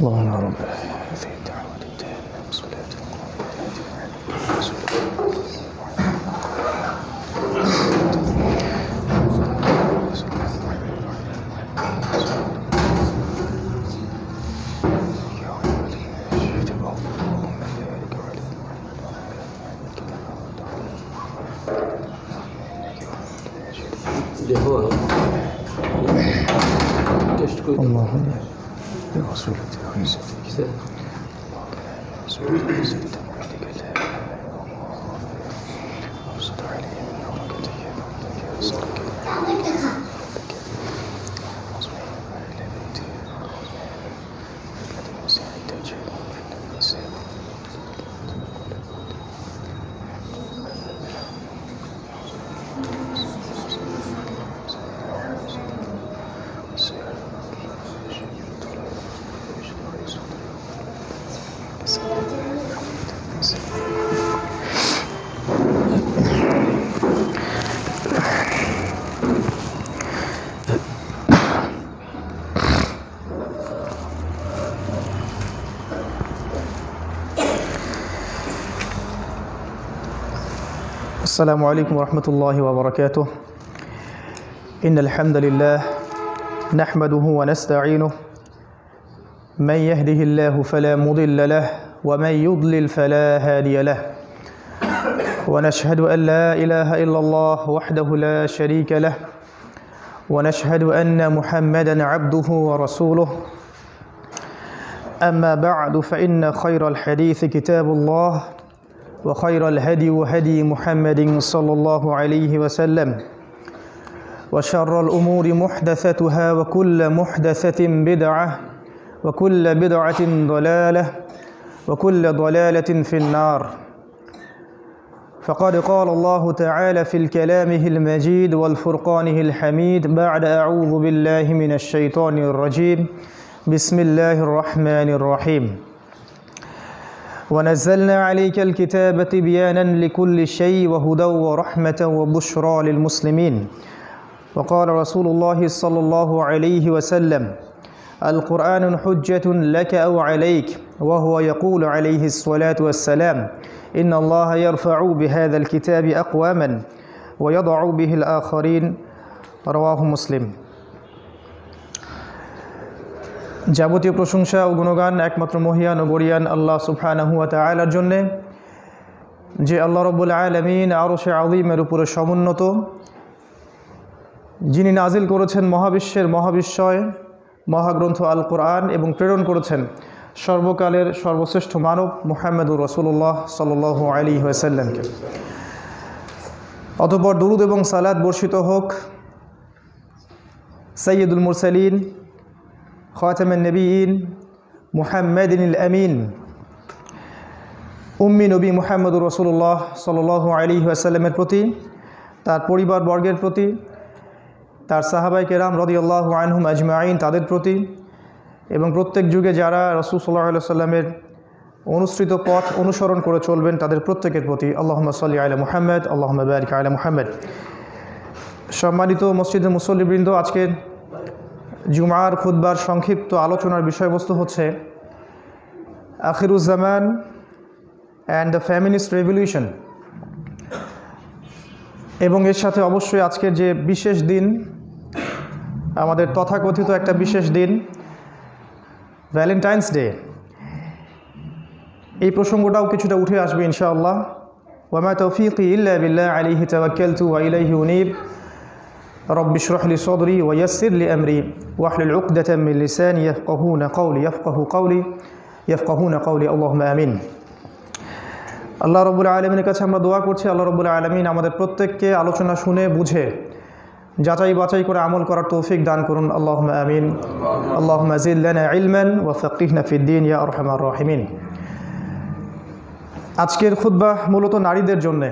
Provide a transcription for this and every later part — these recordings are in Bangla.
Lord. السلام عليكم ورحمة الله وبركاته إن الحمد لله نحمده ونستعينه من يهده الله فلا مضل له ومن يضلل فلا هادي له ونشهد أن لا إله إلا الله وحده لا شريك له ونشهد أن محمدا عبده ورسوله أما بعد فإن خير الحديث كتاب الله وخير الهدي هدي محمد صلى الله عليه وسلم وشر الأمور محدثتها وكل محدثة بدعة وكل بدعة ضلالة وكل ضلالة في النار فقد قال الله تعالى في الكلامه المجيد والفرقانه الحميد بعد أعوذ بالله من الشيطان الرجيم بسم الله الرحمن الرحيم ونزلنا عليك الكتاب تبيانا لكل شيء وهدى ورحمة وبشرى للمسلمين وقال رسول الله صلى الله عليه وسلم القرآن حجة لك أو عليك وهو يقول عليه الصلاة والسلام إن الله يرفع بهذا الكتاب أقواما ويضع به الآخرين رواه مسلم যাবতীয় প্রশংসা ও গুণগান একমাত্র মহিয়ান ও গরিয়ান আল্লাহ সুফানাহুয়া আয়লার জন্যে যে আল্লাহ রব্বুল আলমিন আরও সে আলিমের উপরে সমুন্নত যিনি নাজিল করেছেন মহাবিশ্বের মহাবিশ্বয় মহাগ্রন্থ আল কোরআন এবং প্রেরণ করেছেন সর্বকালের সর্বশ্রেষ্ঠ মানব মোহাম্মদুর রসুল্লাহ সাল আলী ওয়াসাল্লামকে অতপর দুরুদ এবং সালাদ বর্ষিত হোক সৈয়দুল মুরসালিন খাতাম নবীন মুহাম্মদিন আমিন উম্মি নবী মুহাম্মদুর রসুল্লাহ সাল আলী আসাল্লামের প্রতি তার পরিবার বর্গের প্রতি তার সাহাবাই কেরাম রদিউল্লাহ আনহুম আজমাইন তাদের প্রতি এবং প্রত্যেক যুগে যারা রসুল সাল্লাহ সাল্লামের অনুসৃত পথ অনুসরণ করে চলবেন তাদের প্রত্যেকের প্রতি আল্লাহ সাল্লি আলা মুহাম্মদ আল্লাহ বারিক আলা মুহাম্মদ সম্মানিত মসজিদের মুসল্লিবৃন্দ আজকের জুমার খুদ্বার সংক্ষিপ্ত আলোচনার বিষয়বস্তু হচ্ছে আখিরুজ্জামান অ্যান্ড দ্য ফ্যামিলিস্ট রেভলিউশন এবং এর সাথে অবশ্যই আজকের যে বিশেষ দিন আমাদের তথাকথিত একটা বিশেষ দিন ভ্যালেন্টাইন্স ডে এই প্রসঙ্গটাও কিছুটা উঠে আসবে ইনশাআল্লাহ ওয়ামা তৌফিক ইল্লা বিল্লাহ আলিহি তাওয়াক্কালতু ওয়া ইলাইহি উনিব رب اشرح لي صدري ويسر لي امري واحلل عقدة من لساني يفقهون قولي يفقه قولي يفقهون قولي اللهم امين الله رب العالمين কাছে আমরা দোয়া করছি আল্লাহ রাব্বুল আলামিন আমাদের প্রত্যেককে আলোচনা শুনে বুঝে যাচাই বাছাই করে আমল করার তৌফিক দান করুন اللهم امين اللهم زد لنا علما وفقهنا في الدين يا ارحم الراحمين আজকের খুতবা মূলত নারীদের জন্য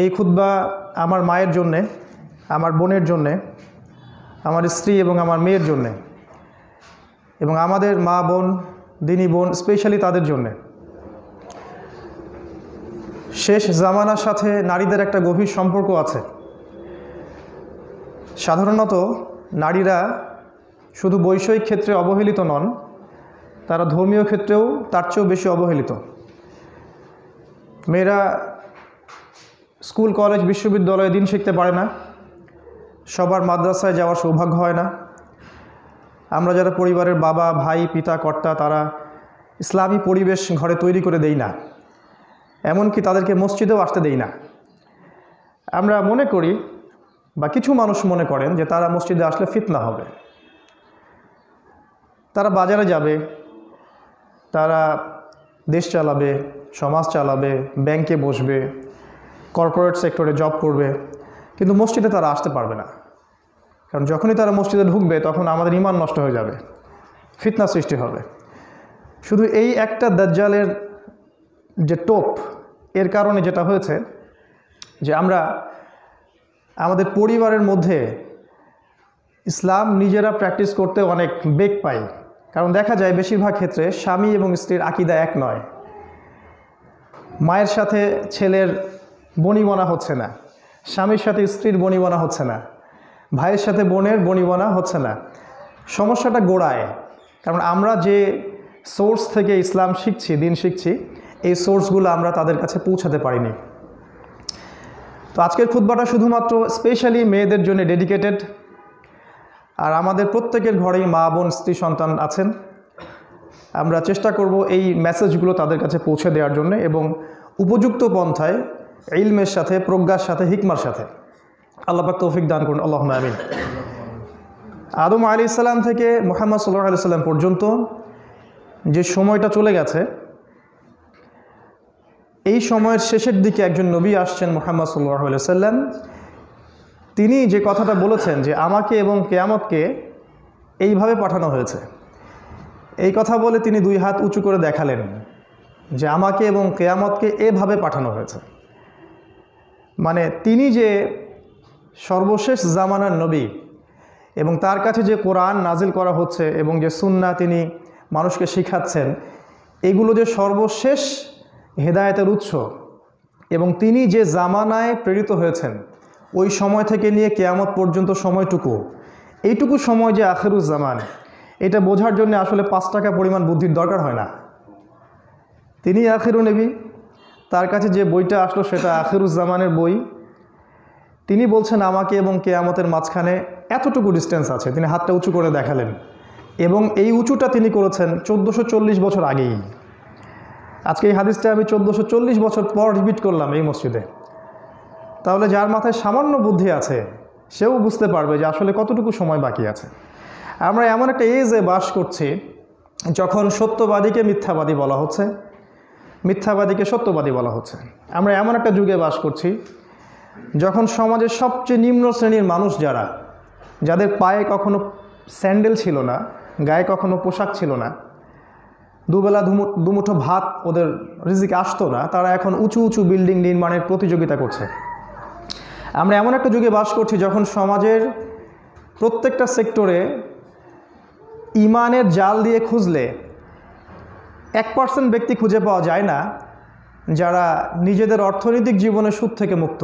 এই খুতবা আমার মায়ের জন্যে আমার বোনের জন্যে আমার স্ত্রী এবং আমার মেয়ের জন্যে এবং আমাদের মা বোন দিনী বোন স্পেশালি তাদের জন্যে শেষ জামানার সাথে নারীদের একটা গভীর সম্পর্ক আছে সাধারণত নারীরা শুধু বৈষয়িক ক্ষেত্রে অবহেলিত নন তারা ধর্মীয় ক্ষেত্রেও তার চেয়েও বেশি অবহেলিত মেয়েরা স্কুল কলেজ বিশ্ববিদ্যালয়ে দিন শিখতে পারে না সবার মাদ্রাসায় যাওয়ার সৌভাগ্য হয় না আমরা যারা পরিবারের বাবা ভাই পিতা কর্তা তারা ইসলামী পরিবেশ ঘরে তৈরি করে দেই না এমনকি তাদেরকে মসজিদেও আসতে দেই না আমরা মনে করি বা কিছু মানুষ মনে করেন যে তারা মসজিদে আসলে ফিতনা হবে তারা বাজারে যাবে তারা দেশ চালাবে সমাজ চালাবে ব্যাংকে বসবে কর্পোরেট সেক্টরে জব করবে কিন্তু মসজিদে তারা আসতে পারবে না কারণ যখনই তারা মসজিদে ঢুকবে তখন আমাদের ইমান নষ্ট হয়ে যাবে ফিতনা সৃষ্টি হবে শুধু এই একটা দাজ্জালের যে টোপ এর কারণে যেটা হয়েছে যে আমরা আমাদের পরিবারের মধ্যে ইসলাম নিজেরা প্র্যাকটিস করতে অনেক বেগ পাই কারণ দেখা যায় বেশিরভাগ ক্ষেত্রে স্বামী এবং স্ত্রীর আকিদা এক নয় মায়ের সাথে ছেলের বনিবনা হচ্ছে না স্বামীর সাথে স্ত্রীর বনিবনা হচ্ছে না ভাইয়ের সাথে বোনের বনিবনা হচ্ছে না সমস্যাটা গোড়ায় কারণ আমরা যে সোর্স থেকে ইসলাম শিখছি দিন শিখছি এই সোর্সগুলো আমরা তাদের কাছে পৌঁছাতে পারিনি তো আজকের ফুটবাটা শুধুমাত্র স্পেশালি মেয়েদের জন্য ডেডিকেটেড আর আমাদের প্রত্যেকের ঘরেই মা বোন স্ত্রী সন্তান আছেন আমরা চেষ্টা করব এই মেসেজগুলো তাদের কাছে পৌঁছে দেওয়ার জন্য এবং উপযুক্ত পন্থায় ইলমের সাথে প্রজ্ঞার সাথে হিকমার সাথে আল্লাপাক তৌফিক দান করুন আল্লাহ আমিন আদম আলি ইসলাম থেকে মোহাম্মদ সাল্লাহ আলি সাল্লাম পর্যন্ত যে সময়টা চলে গেছে এই সময়ের শেষের দিকে একজন নবী আসছেন মোহাম্মদ সাল্লাহ আলি সাল্লাম তিনি যে কথাটা বলেছেন যে আমাকে এবং কেয়ামতকে এইভাবে পাঠানো হয়েছে এই কথা বলে তিনি দুই হাত উঁচু করে দেখালেন যে আমাকে এবং কেয়ামতকে এভাবে পাঠানো হয়েছে মানে তিনি যে সর্বশেষ জামানার নবী এবং তার কাছে যে কোরআন নাজিল করা হচ্ছে এবং যে সুন্না তিনি মানুষকে শিখাচ্ছেন এগুলো যে সর্বশেষ হেদায়তের উৎস এবং তিনি যে জামানায় প্রেরিত হয়েছেন ওই সময় থেকে নিয়ে কেয়ামত পর্যন্ত সময়টুকু এইটুকু সময় যে আখেরুজ জামান এটা বোঝার জন্য আসলে পাঁচ টাকা পরিমাণ বুদ্ধির দরকার হয় না তিনি আখেরু নেবী তার কাছে যে বইটা আসলো সেটা আখিরুজ্জামানের বই তিনি বলছেন আমাকে এবং কেয়ামতের মাঝখানে এতটুকু ডিস্টেন্স আছে তিনি হাতটা উঁচু করে দেখালেন এবং এই উঁচুটা তিনি করেছেন চোদ্দোশো বছর আগেই আজকে এই হাদিসটা আমি চোদ্দোশো বছর পর রিপিট করলাম এই মসজিদে তাহলে যার মাথায় সামান্য বুদ্ধি আছে সেও বুঝতে পারবে যে আসলে কতটুকু সময় বাকি আছে আমরা এমন একটা এজে বাস করছি যখন সত্যবাদীকে মিথ্যাবাদী বলা হচ্ছে মিথ্যাবাদীকে সত্যবাদী বলা হচ্ছে আমরা এমন একটা যুগে বাস করছি যখন সমাজের সবচেয়ে নিম্ন শ্রেণীর মানুষ যারা যাদের পায়ে কখনো স্যান্ডেল ছিল না গায়ে কখনো পোশাক ছিল না দুবেলা দুমুঠো ভাত ওদের রিজিক আসতো না তারা এখন উঁচু উঁচু বিল্ডিং নির্মাণের প্রতিযোগিতা করছে আমরা এমন একটা যুগে বাস করছি যখন সমাজের প্রত্যেকটা সেক্টরে ইমানের জাল দিয়ে খুঁজলে এক পার্সেন্ট ব্যক্তি খুঁজে পাওয়া যায় না যারা নিজেদের অর্থনৈতিক জীবনে সুদ থেকে মুক্ত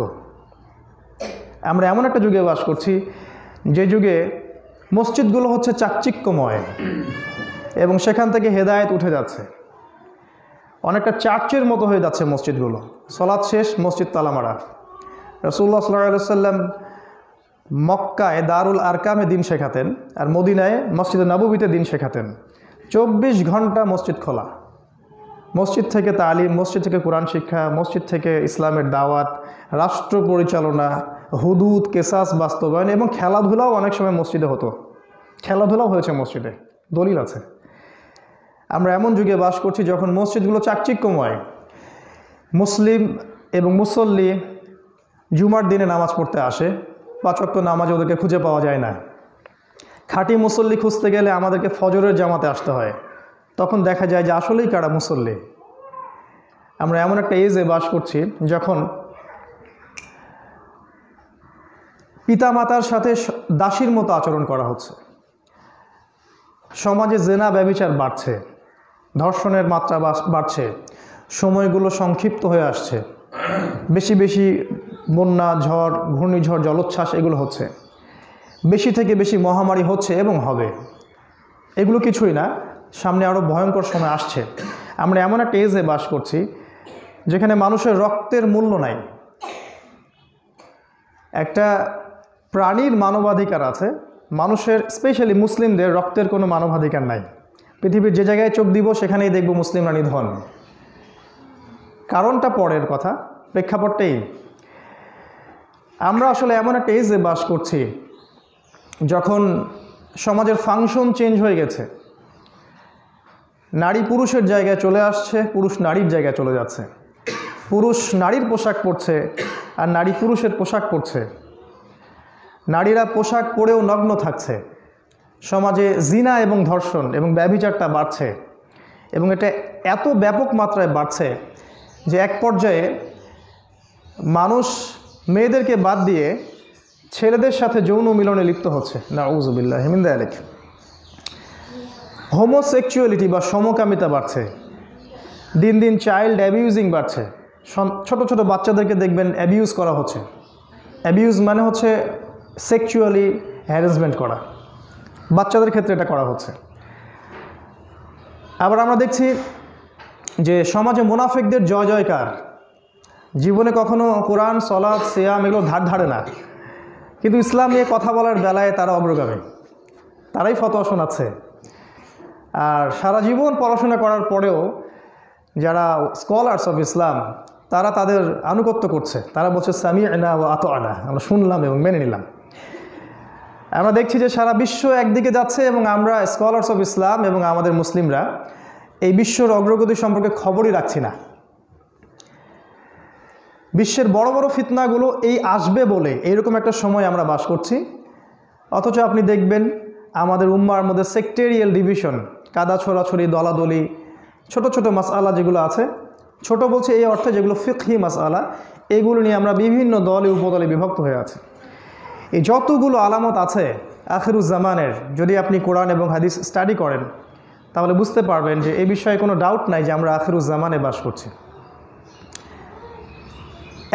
আমরা এমন একটা যুগে বাস করছি যে যুগে মসজিদগুলো হচ্ছে চাকচিক্যময় এবং সেখান থেকে হেদায়েত উঠে যাচ্ছে অনেকটা চার্চের মতো হয়ে যাচ্ছে মসজিদগুলো সলাৎ শেষ মসজিদ তালামারা রসুল্লাহ সাল্লাহ সাল্লাম মক্কায় দারুল আরকামে দিন শেখাতেন আর মদিনায় মসজিদে নববীতে দিন শেখাতেন চব্বিশ ঘন্টা মসজিদ খোলা মসজিদ থেকে তালিম মসজিদ থেকে কোরআন শিক্ষা মসজিদ থেকে ইসলামের দাওয়াত রাষ্ট্র পরিচালনা হুদুদ কেসাস বাস্তবায়ন এবং খেলাধুলাও অনেক সময় মসজিদে হতো খেলাধুলাও হয়েছে মসজিদে দলিল আছে আমরা এমন যুগে বাস করছি যখন মসজিদগুলো চাকচিক্যময় মুসলিম এবং মুসল্লি জুমার দিনে নামাজ পড়তে আসে পাচক্য নামাজ ওদেরকে খুঁজে পাওয়া যায় না খাঁটি মুসল্লি খুঁজতে গেলে আমাদেরকে ফজরের জামাতে আসতে হয় তখন দেখা যায় যে আসলেই কারা মুসল্লি আমরা এমন একটা এজে বাস করছি যখন পিতা মাতার সাথে দাসীর মতো আচরণ করা হচ্ছে সমাজে জেনা ব্যবিচার বাড়ছে ধর্ষণের মাত্রা বাড়ছে সময়গুলো সংক্ষিপ্ত হয়ে আসছে বেশি বেশি বন্যা ঝড় ঘূর্ণিঝড় জলোচ্ছ্বাস এগুলো হচ্ছে বেশি থেকে বেশি মহামারী হচ্ছে এবং হবে এগুলো কিছুই না সামনে আরও ভয়ঙ্কর সময় আসছে আমরা এমন একটা এজে বাস করছি যেখানে মানুষের রক্তের মূল্য নাই একটা প্রাণীর মানবাধিকার আছে মানুষের স্পেশালি মুসলিমদের রক্তের কোনো মানবাধিকার নাই পৃথিবীর যে জায়গায় চোখ দিব সেখানেই দেখব মুসলিমরা নিধন কারণটা পরের কথা প্রেক্ষাপটটাই আমরা আসলে এমন একটা এজে বাস করছি যখন সমাজের ফাংশন চেঞ্জ হয়ে গেছে নারী পুরুষের জায়গায় চলে আসছে পুরুষ নারীর জায়গায় চলে যাচ্ছে পুরুষ নারীর পোশাক পরছে আর নারী পুরুষের পোশাক পরছে নারীরা পোশাক পরেও নগ্ন থাকছে সমাজে জিনা এবং ধর্ষণ এবং ব্যভিচারটা বাড়ছে এবং এটা এত ব্যাপক মাত্রায় বাড়ছে যে এক পর্যায়ে মানুষ মেয়েদেরকে বাদ দিয়ে ছেলেদের সাথে যৌন মিলনে লিপ্ত হচ্ছে না উজুবিল্লাহ হেমিন্দা আলিক হোমোসেকচুয়ালিটি বা সমকামিতা বাড়ছে দিন দিন চাইল্ড অ্যাবিউজিং বাড়ছে ছোট ছোট বাচ্চাদেরকে দেখবেন অ্যাবিউজ করা হচ্ছে অ্যাবিউজ মানে হচ্ছে সেক্সুয়ালি হ্যারাসমেন্ট করা বাচ্চাদের ক্ষেত্রে এটা করা হচ্ছে আবার আমরা দেখছি যে সমাজে মোনাফেকদের জয় জয়কার জীবনে কখনো কোরআন সলাদ সিয়াম এগুলো ধার ধারে না কিন্তু ইসলাম নিয়ে কথা বলার বেলায় তারা অগ্রগামী তারাই ফতোয়া শোনাচ্ছে আর সারা জীবন পড়াশোনা করার পরেও যারা স্কলার্স অফ ইসলাম তারা তাদের আনুগত্য করছে তারা বলছে সামি আনা ও আত আনা আমরা শুনলাম এবং মেনে নিলাম আমরা দেখছি যে সারা বিশ্ব একদিকে যাচ্ছে এবং আমরা স্কলার্স অফ ইসলাম এবং আমাদের মুসলিমরা এই বিশ্বর অগ্রগতি সম্পর্কে খবরই রাখছি না বিশ্বের বড় বড় ফিতনাগুলো এই আসবে বলে এইরকম একটা সময় আমরা বাস করছি অথচ আপনি দেখবেন আমাদের উম্মার মধ্যে সেক্টেরিয়াল ডিভিশন কাদা ছোড়াছড়ি দলাদলি ছোট ছোট মাসআলা যেগুলো আছে ছোট বলছে এই অর্থে যেগুলো ফিকহি মাসালা এগুলো নিয়ে আমরা বিভিন্ন দলে উপদলে বিভক্ত হয়ে আছি এই যতগুলো আলামত আছে আখেরুজ্জামানের যদি আপনি কোরআন এবং হাদিস স্টাডি করেন তাহলে বুঝতে পারবেন যে এই বিষয়ে কোনো ডাউট নাই যে আমরা আখেরুজ্জামানে বাস করছি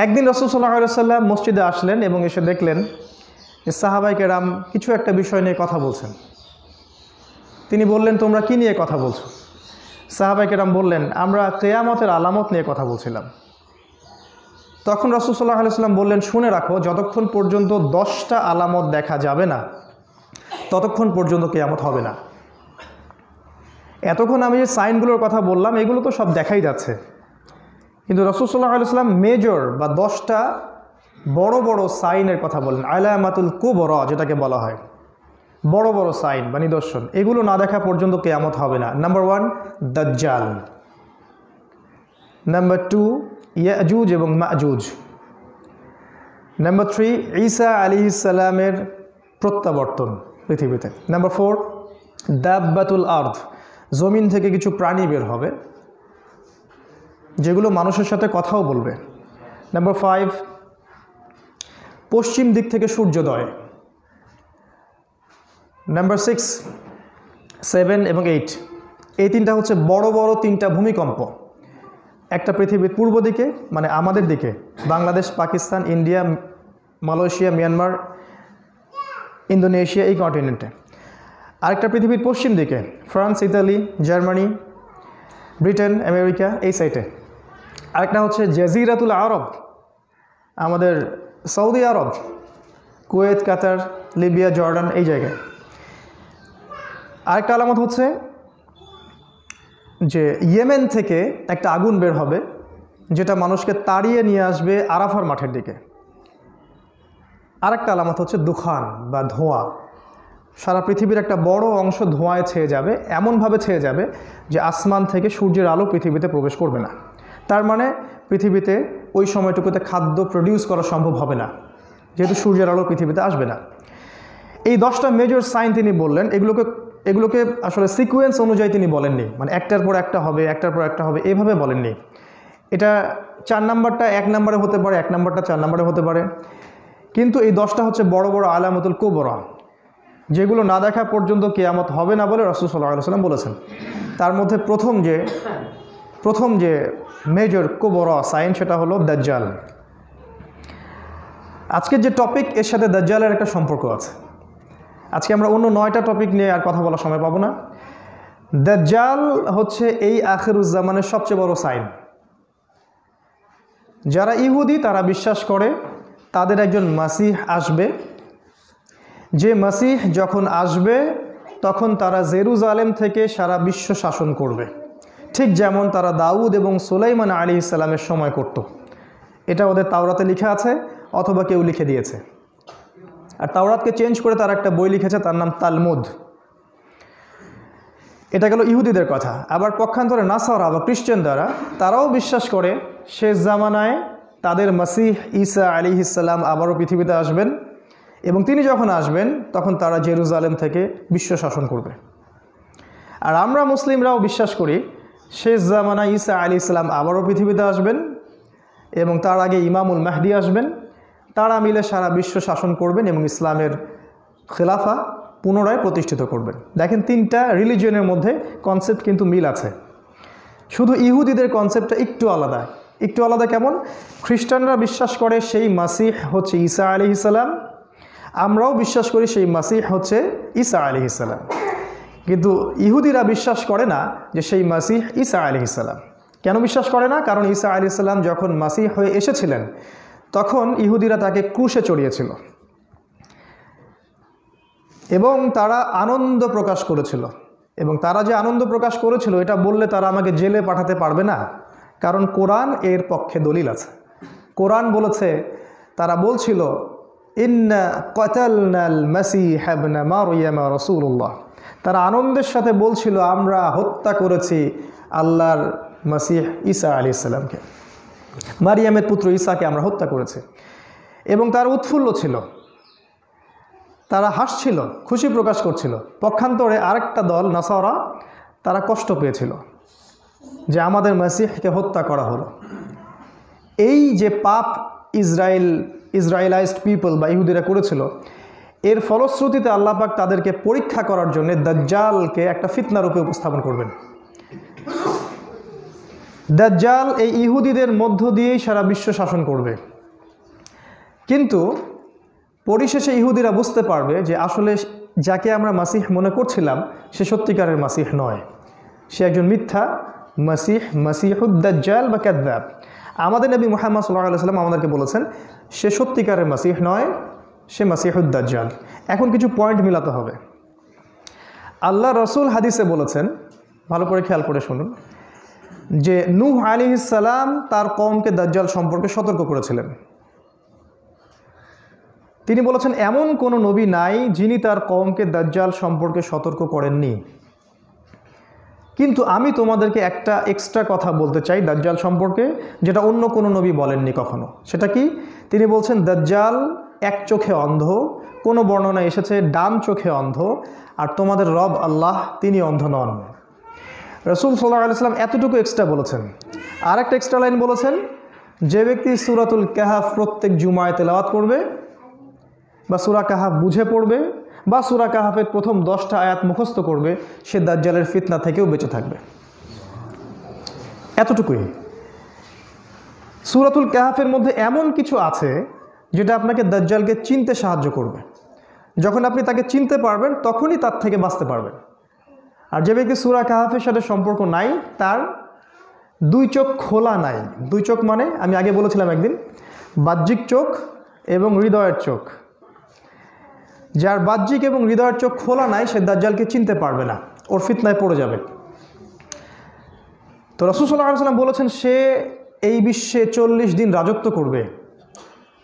একদিন রসুল সাল্লাহ সাল্লাম মসজিদে আসলেন এবং এসে দেখলেন সাহাবাই কেরাম কিছু একটা বিষয় নিয়ে কথা বলছেন তিনি বললেন তোমরা কি নিয়ে কথা বলছো সাহাবাই কেরাম বললেন আমরা কেয়ামতের আলামত নিয়ে কথা বলছিলাম তখন রসুল সাল্লাহ সাল্লাম বললেন শুনে রাখো যতক্ষণ পর্যন্ত দশটা আলামত দেখা যাবে না ততক্ষণ পর্যন্ত কেয়ামত হবে না এতক্ষণ আমি যে সাইনগুলোর কথা বললাম এগুলো তো সব দেখাই যাচ্ছে কিন্তু রসুল্লাহ আলসালাম মেজর বা দশটা বড় বড় সাইনের কথা বলেন আলামাতুল কুবর যেটাকে বলা হয় বড় বড় সাইন বা নিদর্শন এগুলো না দেখা পর্যন্ত কেয়ামত হবে না নাম্বার ওয়ান দাজ্জাল নাম্বার টু ইয়াজুজ এবং মাজুজ নাম্বার থ্রি ঈসা আলী ইসালামের প্রত্যাবর্তন পৃথিবীতে নাম্বার ফোর দাব্বাতুল আর্থ জমিন থেকে কিছু প্রাণী বের হবে যেগুলো মানুষের সাথে কথাও বলবে নাম্বার ফাইভ পশ্চিম দিক থেকে সূর্যোদয় নাম্বার সিক্স সেভেন এবং এইট এই তিনটা হচ্ছে বড় বড় তিনটা ভূমিকম্প একটা পৃথিবীর পূর্ব দিকে মানে আমাদের দিকে Bangladesh Pakistan India Malaysia Myanmar Indonesia এই কন্টিনেন্টে আরেকটা পৃথিবীর পশ্চিম দিকে France Italy Germany Britain America এই সাইটে আরেকটা হচ্ছে জাজিরাতুল আরব আমাদের সৌদি আরব কুয়েত কাতার লিবিয়া জর্ডান এই জায়গায় আরেকটা আলামত হচ্ছে যে ইয়েমেন থেকে একটা আগুন বের হবে যেটা মানুষকে তাড়িয়ে নিয়ে আসবে আরাফার মাঠের দিকে আরেকটা আলামত হচ্ছে দুখান বা ধোঁয়া সারা পৃথিবীর একটা বড় অংশ ধোঁয়ায় ছেয়ে যাবে এমনভাবে ছেয়ে যাবে যে আসমান থেকে সূর্যের আলো পৃথিবীতে প্রবেশ করবে না তার মানে পৃথিবীতে ওই সময়টুকুতে খাদ্য প্রডিউস করা সম্ভব হবে না যেহেতু সূর্যের আলো পৃথিবীতে আসবে না এই দশটা মেজর সাইন তিনি বললেন এগুলোকে এগুলোকে আসলে সিকোয়েন্স অনুযায়ী তিনি বলেননি মানে একটার পর একটা হবে একটার পর একটা হবে এভাবে বলেননি এটা চার নাম্বারটা এক নাম্বারে হতে পারে এক নাম্বারটা চার নাম্বারে হতে পারে কিন্তু এই দশটা হচ্ছে বড় বড় আলামতুল কোবরা যেগুলো না দেখা পর্যন্ত কেয়ামত হবে না বলে রসুল সাল্লাহ সাল্লাম বলেছেন তার মধ্যে প্রথম যে প্রথম যে মেজর কোবরা সাইন সেটা হলো দাজ্জাল আজকের যে টপিক এর সাথে দাজ্জালের একটা সম্পর্ক আছে আজকে আমরা অন্য নয়টা টপিক নিয়ে আর কথা বলার সময় পাবো না দাজ্জাল হচ্ছে এই আখেরুজ্জামানের সবচেয়ে বড় সাইন যারা ইহুদি তারা বিশ্বাস করে তাদের একজন মাসিহ আসবে যে মাসিহ যখন আসবে তখন তারা জেরুজালেম থেকে সারা বিশ্ব শাসন করবে ঠিক যেমন তারা দাউদ এবং সুলাইমান আলী ইসলামের সময় করত। এটা ওদের তাওরাতে লিখে আছে অথবা কেউ লিখে দিয়েছে আর তাওরাতকে চেঞ্জ করে তারা একটা বই লিখেছে তার নাম তালমুদ এটা গেল ইহুদিদের কথা আবার পক্ষান্তরে নাসাওরা বা খ্রিশ্চান দ্বারা তারাও বিশ্বাস করে শেষ জামানায় তাদের মাসিহ ঈসা আলী ইসাল্লাম আবারও পৃথিবীতে আসবেন এবং তিনি যখন আসবেন তখন তারা জেরুজালেম থেকে বিশ্ব শাসন করবে আর আমরা মুসলিমরাও বিশ্বাস করি শেষ জামানা ইসা আলী ইসলাম আবারও পৃথিবীতে আসবেন এবং তার আগে ইমামুল মাহদি আসবেন তারা মিলে সারা বিশ্ব শাসন করবেন এবং ইসলামের খেলাফা পুনরায় প্রতিষ্ঠিত করবেন দেখেন তিনটা রিলিজিয়নের মধ্যে কনসেপ্ট কিন্তু মিল আছে শুধু ইহুদিদের কনসেপ্টটা একটু আলাদা একটু আলাদা কেমন খ্রিস্টানরা বিশ্বাস করে সেই মাসিহ হচ্ছে ঈসা আলি ইসালাম আমরাও বিশ্বাস করি সেই মাসিহ হচ্ছে ঈসা আলি ইসালাম কিন্তু ইহুদিরা বিশ্বাস করে না যে সেই মাসিহ ঈসা আলি ইসালাম কেন বিশ্বাস করে না কারণ ঈসা আলি ইসাল্লাম যখন মাসিহ হয়ে এসেছিলেন তখন ইহুদিরা তাকে ক্রুশে চড়িয়েছিল এবং তারা আনন্দ প্রকাশ করেছিল এবং তারা যে আনন্দ প্রকাশ করেছিল এটা বললে তারা আমাকে জেলে পাঠাতে পারবে না কারণ কোরআন এর পক্ষে দলিল আছে কোরআন বলেছে তারা বলছিল মাসি রসুল্লাহ তারা আনন্দের সাথে বলছিল আমরা হত্যা করেছি আল্লাহর মাসিহ ঈসা আলি ইসলামকে মারিয়ামের পুত্র ঈসাকে আমরা হত্যা করেছি এবং তার উৎফুল্ল ছিল তারা হাসছিল খুশি প্রকাশ করছিল পক্ষান্তরে আরেকটা দল নাসারা তারা কষ্ট পেয়েছিল যে আমাদের মাসিহকে হত্যা করা হলো এই যে পাপ ইসরায়েল ইসরায়েলাইজড পিপল বা ইহুদিরা করেছিল এর ফলশ্রুতিতে আল্লাপাক তাদেরকে পরীক্ষা করার জন্য দাজ্জালকে একটা ফিতনা রূপে উপস্থাপন করবেন দাজ্জাল এই ইহুদিদের মধ্য দিয়েই সারা বিশ্ব শাসন করবে কিন্তু পরিশেষে ইহুদিরা বুঝতে পারবে যে আসলে যাকে আমরা মাসিহ মনে করছিলাম সে সত্যিকারের মাসিহ নয় সে একজন মিথ্যা মাসিহ মাসিহুদ্দাজ্জাল বা কাদ্দাব আমাদের নবী মোহাম্মদ সাল্লাহ সাল্লাম আমাদেরকে বলেছেন সে সত্যিকারের মাসিহ নয় সে মাসিহুদ্দাজ্জাল এখন কিছু পয়েন্ট মিলাতে হবে আল্লাহ রসুল হাদিসে বলেছেন ভালো করে খেয়াল করে শুনুন যে নূহ আলী ইসালাম তার কমকে দাজ্জাল সম্পর্কে সতর্ক করেছিলেন তিনি বলেছেন এমন কোনো নবী নাই যিনি তার কমকে দাজ্জাল সম্পর্কে সতর্ক করেননি কিন্তু আমি তোমাদেরকে একটা এক্সট্রা কথা বলতে চাই দাজ্জাল সম্পর্কে যেটা অন্য কোনো নবী বলেননি কখনো সেটা কি তিনি বলছেন দাজ্জাল এক চোখে অন্ধ কোনো বর্ণনা এসেছে ডান চোখে অন্ধ আর তোমাদের রব আল্লাহ তিনি অন্ধ নন রসুল সাল্লাহ আলাইসাল্লাম এতটুকু এক্সট্রা বলেছেন আর একটা এক্সট্রা লাইন বলেছেন যে ব্যক্তি সুরাতুল কাহাফ প্রত্যেক জুমায় তেলাওয়াত করবে বা সুরা কাহাফ বুঝে পড়বে বা সুরা কাহাফের প্রথম দশটা আয়াত মুখস্থ করবে সে দাজ্জালের ফিতনা থেকেও বেঁচে থাকবে এতটুকুই সুরাতুল কাহাফের মধ্যে এমন কিছু আছে যেটা আপনাকে দাজ্জালকে চিনতে সাহায্য করবে যখন আপনি তাকে চিনতে পারবেন তখনই তার থেকে বাঁচতে পারবেন আর যে ব্যক্তি সুরা কাহাফের সাথে সম্পর্ক নাই তার দুই চোখ খোলা নাই দুই চোখ মানে আমি আগে বলেছিলাম একদিন বাহ্যিক চোখ এবং হৃদয়ের চোখ যার বাহ্যিক এবং হৃদয়ের চোখ খোলা নাই সে দাজ্জালকে চিনতে পারবে না ওর ফিতনায় পড়ে যাবে তো রসুসাল্লাহ সাল্লাম বলেছেন সে এই বিশ্বে চল্লিশ দিন রাজত্ব করবে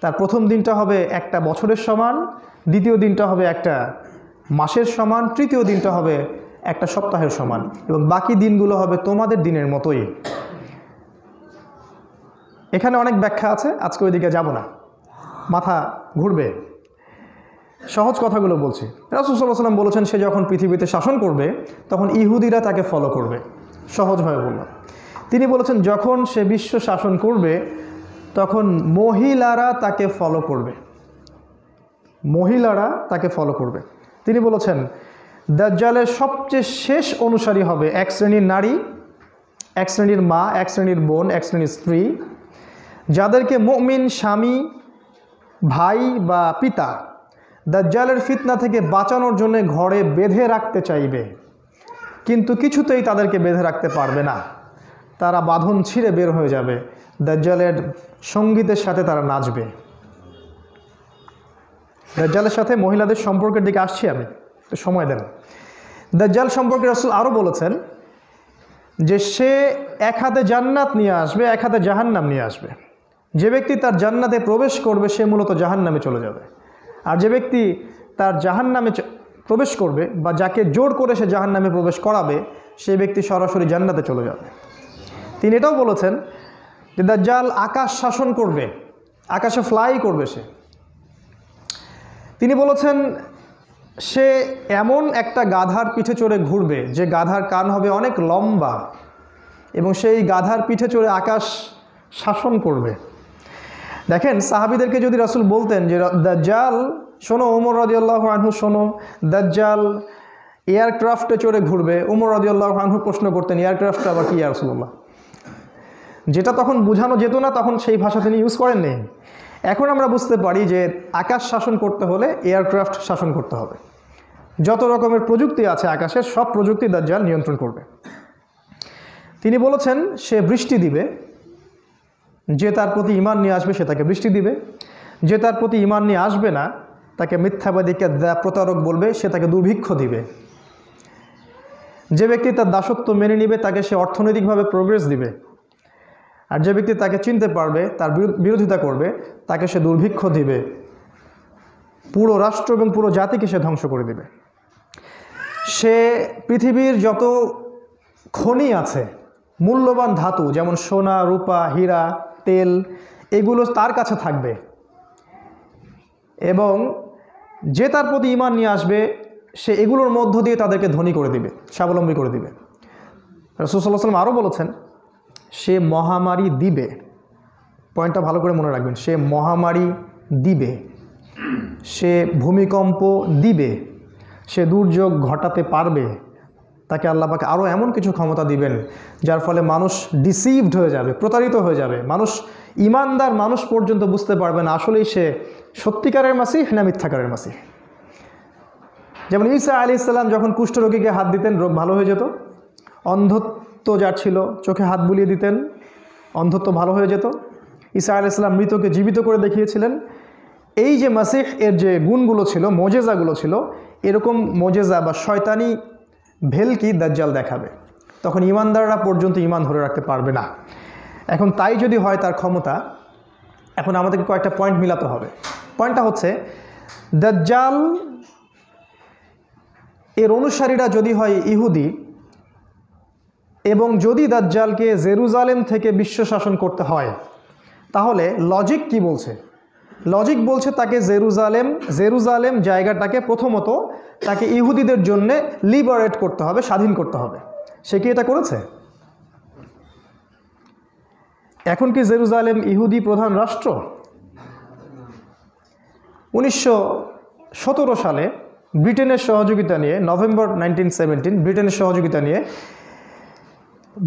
তার প্রথম দিনটা হবে একটা বছরের সমান দ্বিতীয় দিনটা হবে একটা মাসের সমান তৃতীয় দিনটা হবে একটা সপ্তাহের সমান এবং বাকি দিনগুলো হবে তোমাদের দিনের মতোই এখানে অনেক ব্যাখ্যা আছে আজকে ওইদিকে যাবো না মাথা ঘুরবে সহজ কথাগুলো বলছি রাসুসাল্লাহ সাল্লাম বলেছেন সে যখন পৃথিবীতে শাসন করবে তখন ইহুদিরা তাকে ফলো করবে সহজভাবে বললাম তিনি বলেছেন যখন সে বিশ্ব শাসন করবে তখন মহিলারা তাকে ফলো করবে মহিলারা তাকে ফলো করবে তিনি বলেছেন দাজ্জালের সবচেয়ে শেষ অনুসারী হবে এক শ্রেণীর নারী এক শ্রেণীর মা এক শ্রেণীর বোন এক শ্রেণীর স্ত্রী যাদেরকে মমিন স্বামী ভাই বা পিতা দাজ্জালের ফিতনা থেকে বাঁচানোর জন্য ঘরে বেঁধে রাখতে চাইবে কিন্তু কিছুতেই তাদেরকে বেঁধে রাখতে পারবে না তারা বাঁধন ছিঁড়ে বের হয়ে যাবে দাজ্জালের সঙ্গীতের সাথে তারা নাচবে দাজ্জালের সাথে মহিলাদের সম্পর্কের দিকে আসছি আমি তো সময় দেন দাজ্জাল সম্পর্কে রসুল আরও বলেছেন যে সে এক হাতে জান্নাত নিয়ে আসবে এক হাতে জাহান্নাম নিয়ে আসবে যে ব্যক্তি তার জান্নাতে প্রবেশ করবে সে মূলত জাহান্নামে চলে যাবে আর যে ব্যক্তি তার জাহান নামে প্রবেশ করবে বা যাকে জোর করে সে জাহান নামে প্রবেশ করাবে সে ব্যক্তি সরাসরি জান্নাতে চলে যাবে তিনি এটাও বলেছেন যে দাজ্জাল আকাশ শাসন করবে আকাশে ফ্লাই করবে সে তিনি বলেছেন সে এমন একটা গাধার পিঠে চড়ে ঘুরবে যে গাধার কান হবে অনেক লম্বা এবং সেই গাধার পিঠে চড়ে আকাশ শাসন করবে দেখেন সাহাবিদেরকে যদি রাসুল বলতেন যে দাজ্জাল শোনো ওমর রাজিউল্লাহ আনহু শোনো দাজ্জাল এয়ারক্রাফ্টে চড়ে ঘুরবে উমর রাজিউল্লাহ আনহু প্রশ্ন করতেন এয়ারক্রাফ্টটা আবার কী রাসুল্লাহ যেটা তখন বোঝানো যেত না তখন সেই ভাষা তিনি ইউজ করেননি এখন আমরা বুঝতে পারি যে আকাশ শাসন করতে হলে এয়ারক্রাফট শাসন করতে হবে যত রকমের প্রযুক্তি আছে আকাশের সব প্রযুক্তি দাজ্জাল নিয়ন্ত্রণ করবে তিনি বলেছেন সে বৃষ্টি দিবে যে তার প্রতি ইমান নিয়ে আসবে সে তাকে বৃষ্টি দিবে যে তার প্রতি ইমান নিয়ে আসবে না তাকে মিথ্যাবাদীকে প্রতারক বলবে সে তাকে দুর্ভিক্ষ দিবে যে ব্যক্তি তার দাসত্ব মেনে নিবে তাকে সে অর্থনৈতিকভাবে প্রোগ্রেস দিবে আর যে ব্যক্তি তাকে চিনতে পারবে তার বিরোধিতা করবে তাকে সে দুর্ভিক্ষ দিবে পুরো রাষ্ট্র এবং পুরো জাতিকে সে ধ্বংস করে দিবে সে পৃথিবীর যত খনি আছে মূল্যবান ধাতু যেমন সোনা রূপা হীরা তেল এগুলো তার কাছে থাকবে এবং যে তার প্রতি ইমান নিয়ে আসবে সে এগুলোর মধ্য দিয়ে তাদেরকে ধনী করে দিবে স্বাবলম্বী করে দিবে রসুল্লাহ সাল্লাম আরও বলেছেন সে মহামারী দিবে পয়েন্টটা ভালো করে মনে রাখবেন সে মহামারী দিবে সে ভূমিকম্প দিবে সে দুর্যোগ ঘটাতে পারবে তাকে আল্লাপাকে আরও এমন কিছু ক্ষমতা দিবেন যার ফলে মানুষ ডিসিভড হয়ে যাবে প্রতারিত হয়ে যাবে মানুষ ইমানদার মানুষ পর্যন্ত বুঝতে পারবে না আসলেই সে সত্যিকারের মাসি না মিথ্যাকারের মাসি যেমন ঈসা আলি ইসাল্লাম যখন কুষ্ঠরোগীকে হাত দিতেন রোগ ভালো হয়ে যেত অন্ধত্ব যার ছিল চোখে হাত বুলিয়ে দিতেন অন্ধত্ব ভালো হয়ে যেত ঈসা আলি ইসলাম মৃতকে জীবিত করে দেখিয়েছিলেন এই যে মাসিহ এর যে গুণগুলো ছিল মজেজাগুলো ছিল এরকম মজেজা বা শয়তানি ভেলকি দাজ্জাল দেখাবে তখন ইমানদাররা পর্যন্ত ইমান ধরে রাখতে পারবে না এখন তাই যদি হয় তার ক্ষমতা এখন আমাদেরকে কয়েকটা পয়েন্ট মিলাতে হবে পয়েন্টটা হচ্ছে দাজ্জাল এর অনুসারীরা যদি হয় ইহুদি এবং যদি দাজ্জালকে জেরুজালেম থেকে বিশ্ব শাসন করতে হয় তাহলে লজিক কি বলছে লজিক বলছে তাকে জেরুজালেম জেরুজালেম জায়গাটাকে প্রথমত তাকে ইহুদিদের জন্য লিবারেট করতে হবে স্বাধীন করতে হবে সে কি এটা করেছে এখন কি জেরুজালেম ইহুদি প্রধান রাষ্ট্র উনিশশো সালে ব্রিটেনের সহযোগিতা নিয়ে নভেম্বর নাইনটিন সেভেন্টিন ব্রিটেনের সহযোগিতা নিয়ে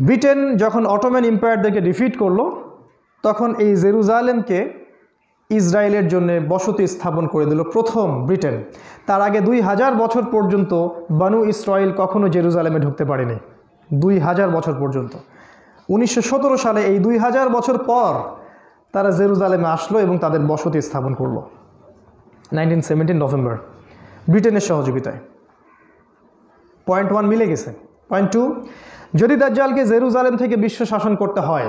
ব্রিটেন যখন অটোম্যান এম্পায়ারদেরকে ডিফিট করলো তখন এই জেরুজালেমকে ইসরায়েলের জন্য বসতি স্থাপন করে দিল প্রথম ব্রিটেন তার আগে দুই হাজার বছর পর্যন্ত বানু ইসরায়েল কখনো জেরুজালেমে ঢুকতে পারেনি দুই হাজার বছর পর্যন্ত উনিশশো সালে এই দুই হাজার বছর পর তারা জেরুজালেমে আসলো এবং তাদের বসতি স্থাপন করলো নাইনটিন সেভেন্টিন নভেম্বর ব্রিটেনের সহযোগিতায় পয়েন্ট ওয়ান মিলে গেছে পয়েন্ট টু যদি দাজ্জালকে জেরুজালেম থেকে বিশ্ব শাসন করতে হয়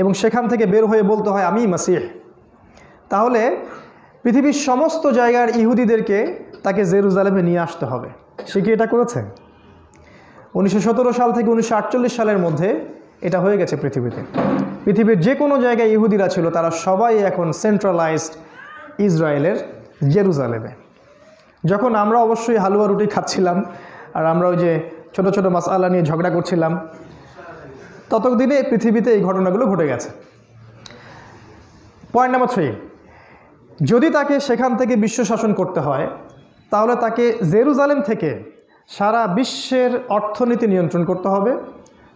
এবং সেখান থেকে বের হয়ে বলতে হয় আমি মাসিহ তাহলে পৃথিবীর সমস্ত জায়গার ইহুদিদেরকে তাকে জেরুজালেমে নিয়ে আসতে হবে সে কি এটা করেছে উনিশশো সাল থেকে উনিশশো সালের মধ্যে এটা হয়ে গেছে পৃথিবীতে পৃথিবীর যে কোনো জায়গায় ইহুদিরা ছিল তারা সবাই এখন সেন্ট্রালাইজড ইসরায়েলের জেরুজালেমে যখন আমরা অবশ্যই হালুয়া রুটি খাচ্ছিলাম আর আমরা ওই যে ছোট ছোট মশালা নিয়ে ঝগড়া করছিলাম ততদিনে পৃথিবীতে এই ঘটনাগুলো ঘটে গেছে পয়েন্ট নাম্বার থ্রি যদি তাকে সেখান থেকে বিশ্ব শাসন করতে হয় তাহলে তাকে জেরুজালেম থেকে সারা বিশ্বের অর্থনীতি নিয়ন্ত্রণ করতে হবে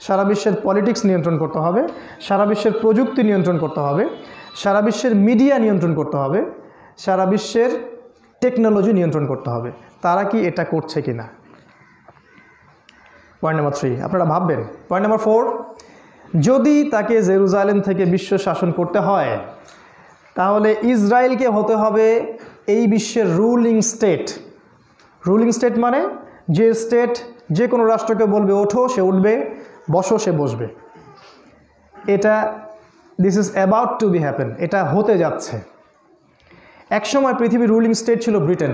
সারা বিশ্বের পলিটিক্স নিয়ন্ত্রণ করতে হবে সারা বিশ্বের প্রযুক্তি নিয়ন্ত্রণ করতে হবে সারা বিশ্বের মিডিয়া নিয়ন্ত্রণ করতে হবে সারা বিশ্বের টেকনোলজি নিয়ন্ত্রণ করতে হবে তারা কি এটা করছে কি না পয়েন্ট নাম্বার থ্রি আপনারা ভাববেন পয়েন্ট নাম্বার ফোর যদি তাকে জেরুজালেম থেকে বিশ্ব শাসন করতে হয় তাহলে ইসরায়েলকে হতে হবে এই বিশ্বের রুলিং স্টেট রুলিং স্টেট মানে যে স্টেট যে কোনো রাষ্ট্রকে বলবে ওঠো সে উঠবে বসো সে বসবে এটা this is about to be happen এটা হতে যাচ্ছে একসময় পৃথিবীর রুলিং স্টেট ছিল ব্রিটেন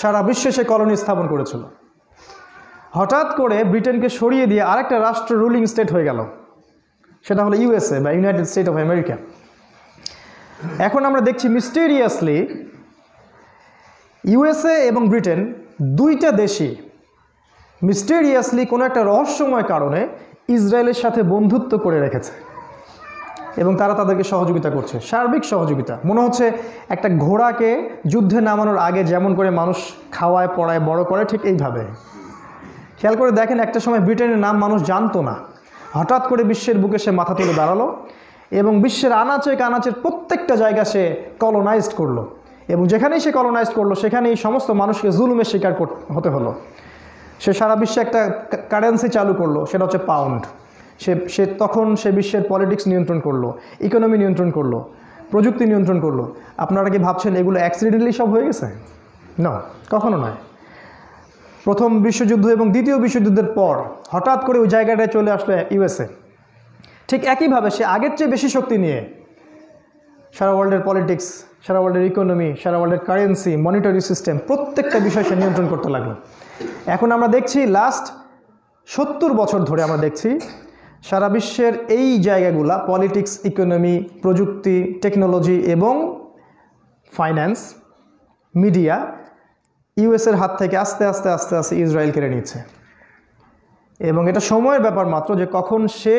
সারা বিশ্বে সে কলোনি স্থাপন করেছিল হঠাৎ করে ব্রিটেনকে সরিয়ে দিয়ে আরেকটা রাষ্ট্র রুলিং স্টেট হয়ে গেল সেটা হলো ইউএসএ বা ইউনাইটেড স্টেট অফ আমেরিকা এখন আমরা দেখছি মিস্টেরিয়াসলি ইউএসএ এবং ব্রিটেন দুইটা দেশই মিস্টেরিয়াসলি কোনো একটা রহস্যময় কারণে ইসরায়েলের সাথে বন্ধুত্ব করে রেখেছে এবং তারা তাদেরকে সহযোগিতা করছে সার্বিক সহযোগিতা মনে হচ্ছে একটা ঘোড়াকে যুদ্ধে নামানোর আগে যেমন করে মানুষ খাওয়ায় পড়ায় বড় করে ঠিক এইভাবে খেয়াল করে দেখেন একটা সময় ব্রিটেনের নাম মানুষ জানতো না হঠাৎ করে বিশ্বের বুকে সে মাথা তুলে দাঁড়ালো এবং বিশ্বের আনাচে কানাচের প্রত্যেকটা জায়গা সে কলোনাইজড করলো এবং যেখানেই সে কলোনাইজ করলো সেখানেই সমস্ত মানুষকে জুলুমের শিকার হতে হলো সে সারা বিশ্বে একটা কারেন্সি চালু করলো সেটা হচ্ছে পাউন্ড সে সে তখন সে বিশ্বের পলিটিক্স নিয়ন্ত্রণ করলো ইকোনমি নিয়ন্ত্রণ করলো প্রযুক্তি নিয়ন্ত্রণ করলো আপনারা কি ভাবছেন এগুলো অ্যাক্সিডেন্টালি সব হয়ে গেছে না কখনো নয় প্রথম বিশ্বযুদ্ধ এবং দ্বিতীয় বিশ্বযুদ্ধের পর হঠাৎ করে ওই জায়গাটায় চলে আসলো ইউএসএ ঠিক একইভাবে সে আগের চেয়ে বেশি শক্তি নিয়ে সারা ওয়ার্ল্ডের পলিটিক্স সারা ওয়ার্ল্ডের ইকোনমি সারা ওয়ার্ল্ডের কারেন্সি মনিটারি সিস্টেম প্রত্যেকটা বিষয় সে নিয়ন্ত্রণ করতে লাগলো এখন আমরা দেখছি লাস্ট সত্তর বছর ধরে আমরা দেখছি সারা বিশ্বের এই জায়গাগুলা পলিটিক্স ইকোনমি প্রযুক্তি টেকনোলজি এবং ফাইন্যান্স মিডিয়া ইউএসের হাত থেকে আস্তে আস্তে আস্তে আস্তে ইসরায়েল কেড়ে নিচ্ছে এবং এটা সময়ের ব্যাপার মাত্র যে কখন সে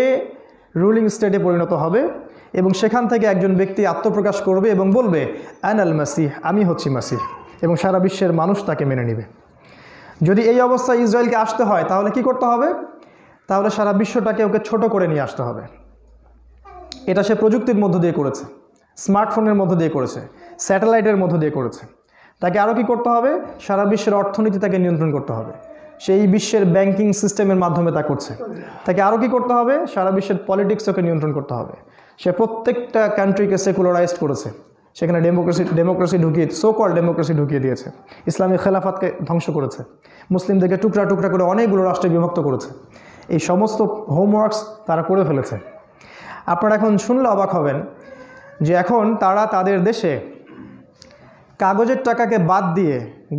রুলিং স্টেটে পরিণত হবে এবং সেখান থেকে একজন ব্যক্তি আত্মপ্রকাশ করবে এবং বলবে অ্যান আল মাসিহ আমি হচ্ছি মাসিহ এবং সারা বিশ্বের মানুষ তাকে মেনে নেবে যদি এই অবস্থায় ইসরায়েলকে আসতে হয় তাহলে কি করতে হবে তাহলে সারা বিশ্বটাকে ওকে ছোট করে নিয়ে আসতে হবে এটা সে প্রযুক্তির মধ্য দিয়ে করেছে স্মার্টফোনের মধ্য দিয়ে করেছে স্যাটেলাইটের মধ্য দিয়ে করেছে তাকে আরও কি করতে হবে সারা বিশ্বের অর্থনীতি তাকে নিয়ন্ত্রণ করতে হবে সেই বিশ্বের ব্যাংকিং সিস্টেমের মাধ্যমে তা করছে তাকে আরও কি করতে হবে সারা বিশ্বের পলিটিক্স ওকে নিয়ন্ত্রণ করতে হবে সে প্রত্যেকটা কান্ট্রিকে সেকুলারাইজ করেছে সেখানে ডেমোক্রেসি ডেমোক্রেসি ঢুকিয়ে সো কল ডেমোক্রেসি ঢুকিয়ে দিয়েছে ইসলামী খেলাফাতকে ধ্বংস করেছে মুসলিমদেরকে টুকরা টুকরা করে অনেকগুলো রাষ্ট্রে বিভক্ত করেছে এই সমস্ত হোমওয়ার্কস তারা করে ফেলেছে আপনারা এখন শুনলে অবাক হবেন যে এখন তারা তাদের দেশে কাগজের টাকাকে বাদ দিয়ে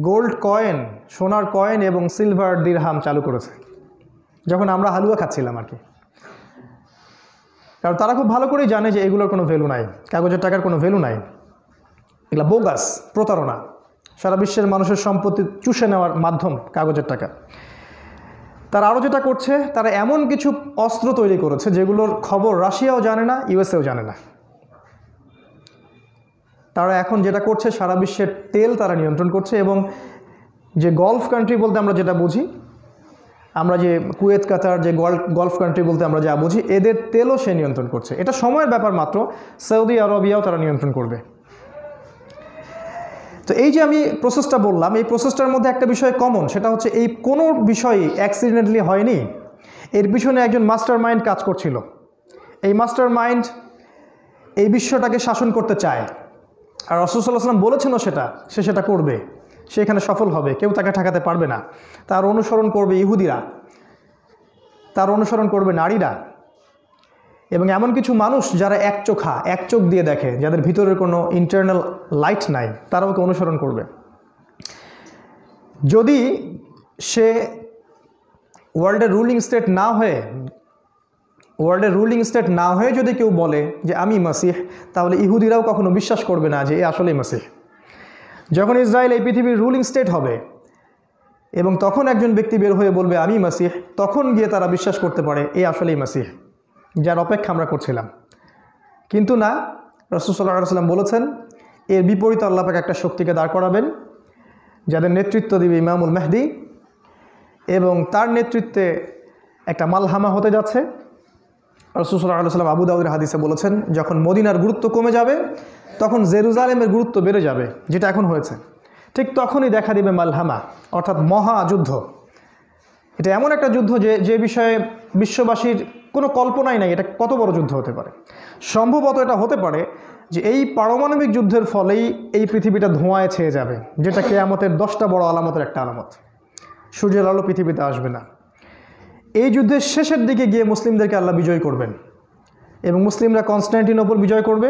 গোল্ড কয়েন সোনার কয়েন এবং সিলভার দিরহাম চালু করেছে যখন আমরা হালুয়া খাচ্ছিলাম আর কি কারণ তারা খুব ভালো করেই জানে যে এগুলোর কোনো ভ্যালু নাই কাগজের টাকার কোনো ভ্যালু নাই এগুলো বোগাস প্রতারণা সারা বিশ্বের মানুষের সম্পত্তি চুষে নেওয়ার মাধ্যম কাগজের টাকা তারা আরও যেটা করছে তারা এমন কিছু অস্ত্র তৈরি করেছে যেগুলোর খবর রাশিয়াও জানে না ইউএসএও জানে না তারা এখন যেটা করছে সারা বিশ্বের তেল তারা নিয়ন্ত্রণ করছে এবং যে গলফ কান্ট্রি বলতে আমরা যেটা বুঝি আমরা যে কুয়েত কাতার যে গলফ কান্ট্রি বলতে আমরা যা বুঝি এদের তেলও সে নিয়ন্ত্রণ করছে এটা সময়ের ব্যাপার মাত্র সৌদি আরবিয়াও তারা নিয়ন্ত্রণ করবে তো এই যে আমি প্রসেসটা বললাম এই প্রসেসটার মধ্যে একটা বিষয় কমন সেটা হচ্ছে এই কোনো বিষয়ই অ্যাক্সিডেন্টলি হয়নি এর পিছনে একজন মাস্টার মাইন্ড কাজ করছিল এই মাস্টার মাইন্ড এই বিশ্বটাকে শাসন করতে চায় আর রসুল্লাহ সাল্লাম বলেছেনও সেটা সে সেটা করবে সে এখানে সফল হবে কেউ তাকে ঠেকাতে পারবে না তার অনুসরণ করবে ইহুদিরা তার অনুসরণ করবে নারীরা এবং এমন কিছু মানুষ যারা এক চোখা এক চোখ দিয়ে দেখে যাদের ভিতরের কোনো ইন্টারনাল লাইট নাই তারা ওকে অনুসরণ করবে যদি সে ওয়ার্ল্ডের রুলিং স্টেট না হয়ে ওয়ার্ল্ডের রুলিং স্টেট না হয়ে যদি কেউ বলে যে আমি মাসিহ তাহলে ইহুদিরাও কখনো বিশ্বাস করবে না যে এ আসলেই মাসিহ যখন ইসরায়েল এই পৃথিবীর রুলিং স্টেট হবে এবং তখন একজন ব্যক্তি বের হয়ে বলবে আমি মাসিহ তখন গিয়ে তারা বিশ্বাস করতে পারে এ আসলেই মাসিহ যার অপেক্ষা আমরা করছিলাম কিন্তু না রসুল্লাহ সাল্লাম বলেছেন এর বিপরীত আল্লাপাকে একটা শক্তিকে দাঁড় করাবেন যাদের নেতৃত্ব দিবে ইমামুল মেহদি এবং তার নেতৃত্বে একটা মালহামা হতে যাচ্ছে রসুল সাল্লাম আবু দাউদের হাদিসে বলেছেন যখন মদিনার গুরুত্ব কমে যাবে তখন জেরুজালেমের গুরুত্ব বেড়ে যাবে যেটা এখন হয়েছে ঠিক তখনই দেখা দেবে মালহামা অর্থাৎ মহাযুদ্ধ এটা এমন একটা যুদ্ধ যে যে বিষয়ে বিশ্ববাসীর কোনো কল্পনাই নাই এটা কত বড় যুদ্ধ হতে পারে সম্ভবত এটা হতে পারে যে এই পারমাণবিক যুদ্ধের ফলেই এই পৃথিবীটা ধোঁয়ায় ছেয়ে যাবে যেটা কেয়ামতের দশটা বড় আলামতের একটা আলামত সূর্যের আলো পৃথিবীতে আসবে না এই যুদ্ধের শেষের দিকে গিয়ে মুসলিমদেরকে আল্লাহ বিজয় করবেন এবং মুসলিমরা কনস্ট্যান্টিনোপল বিজয় করবে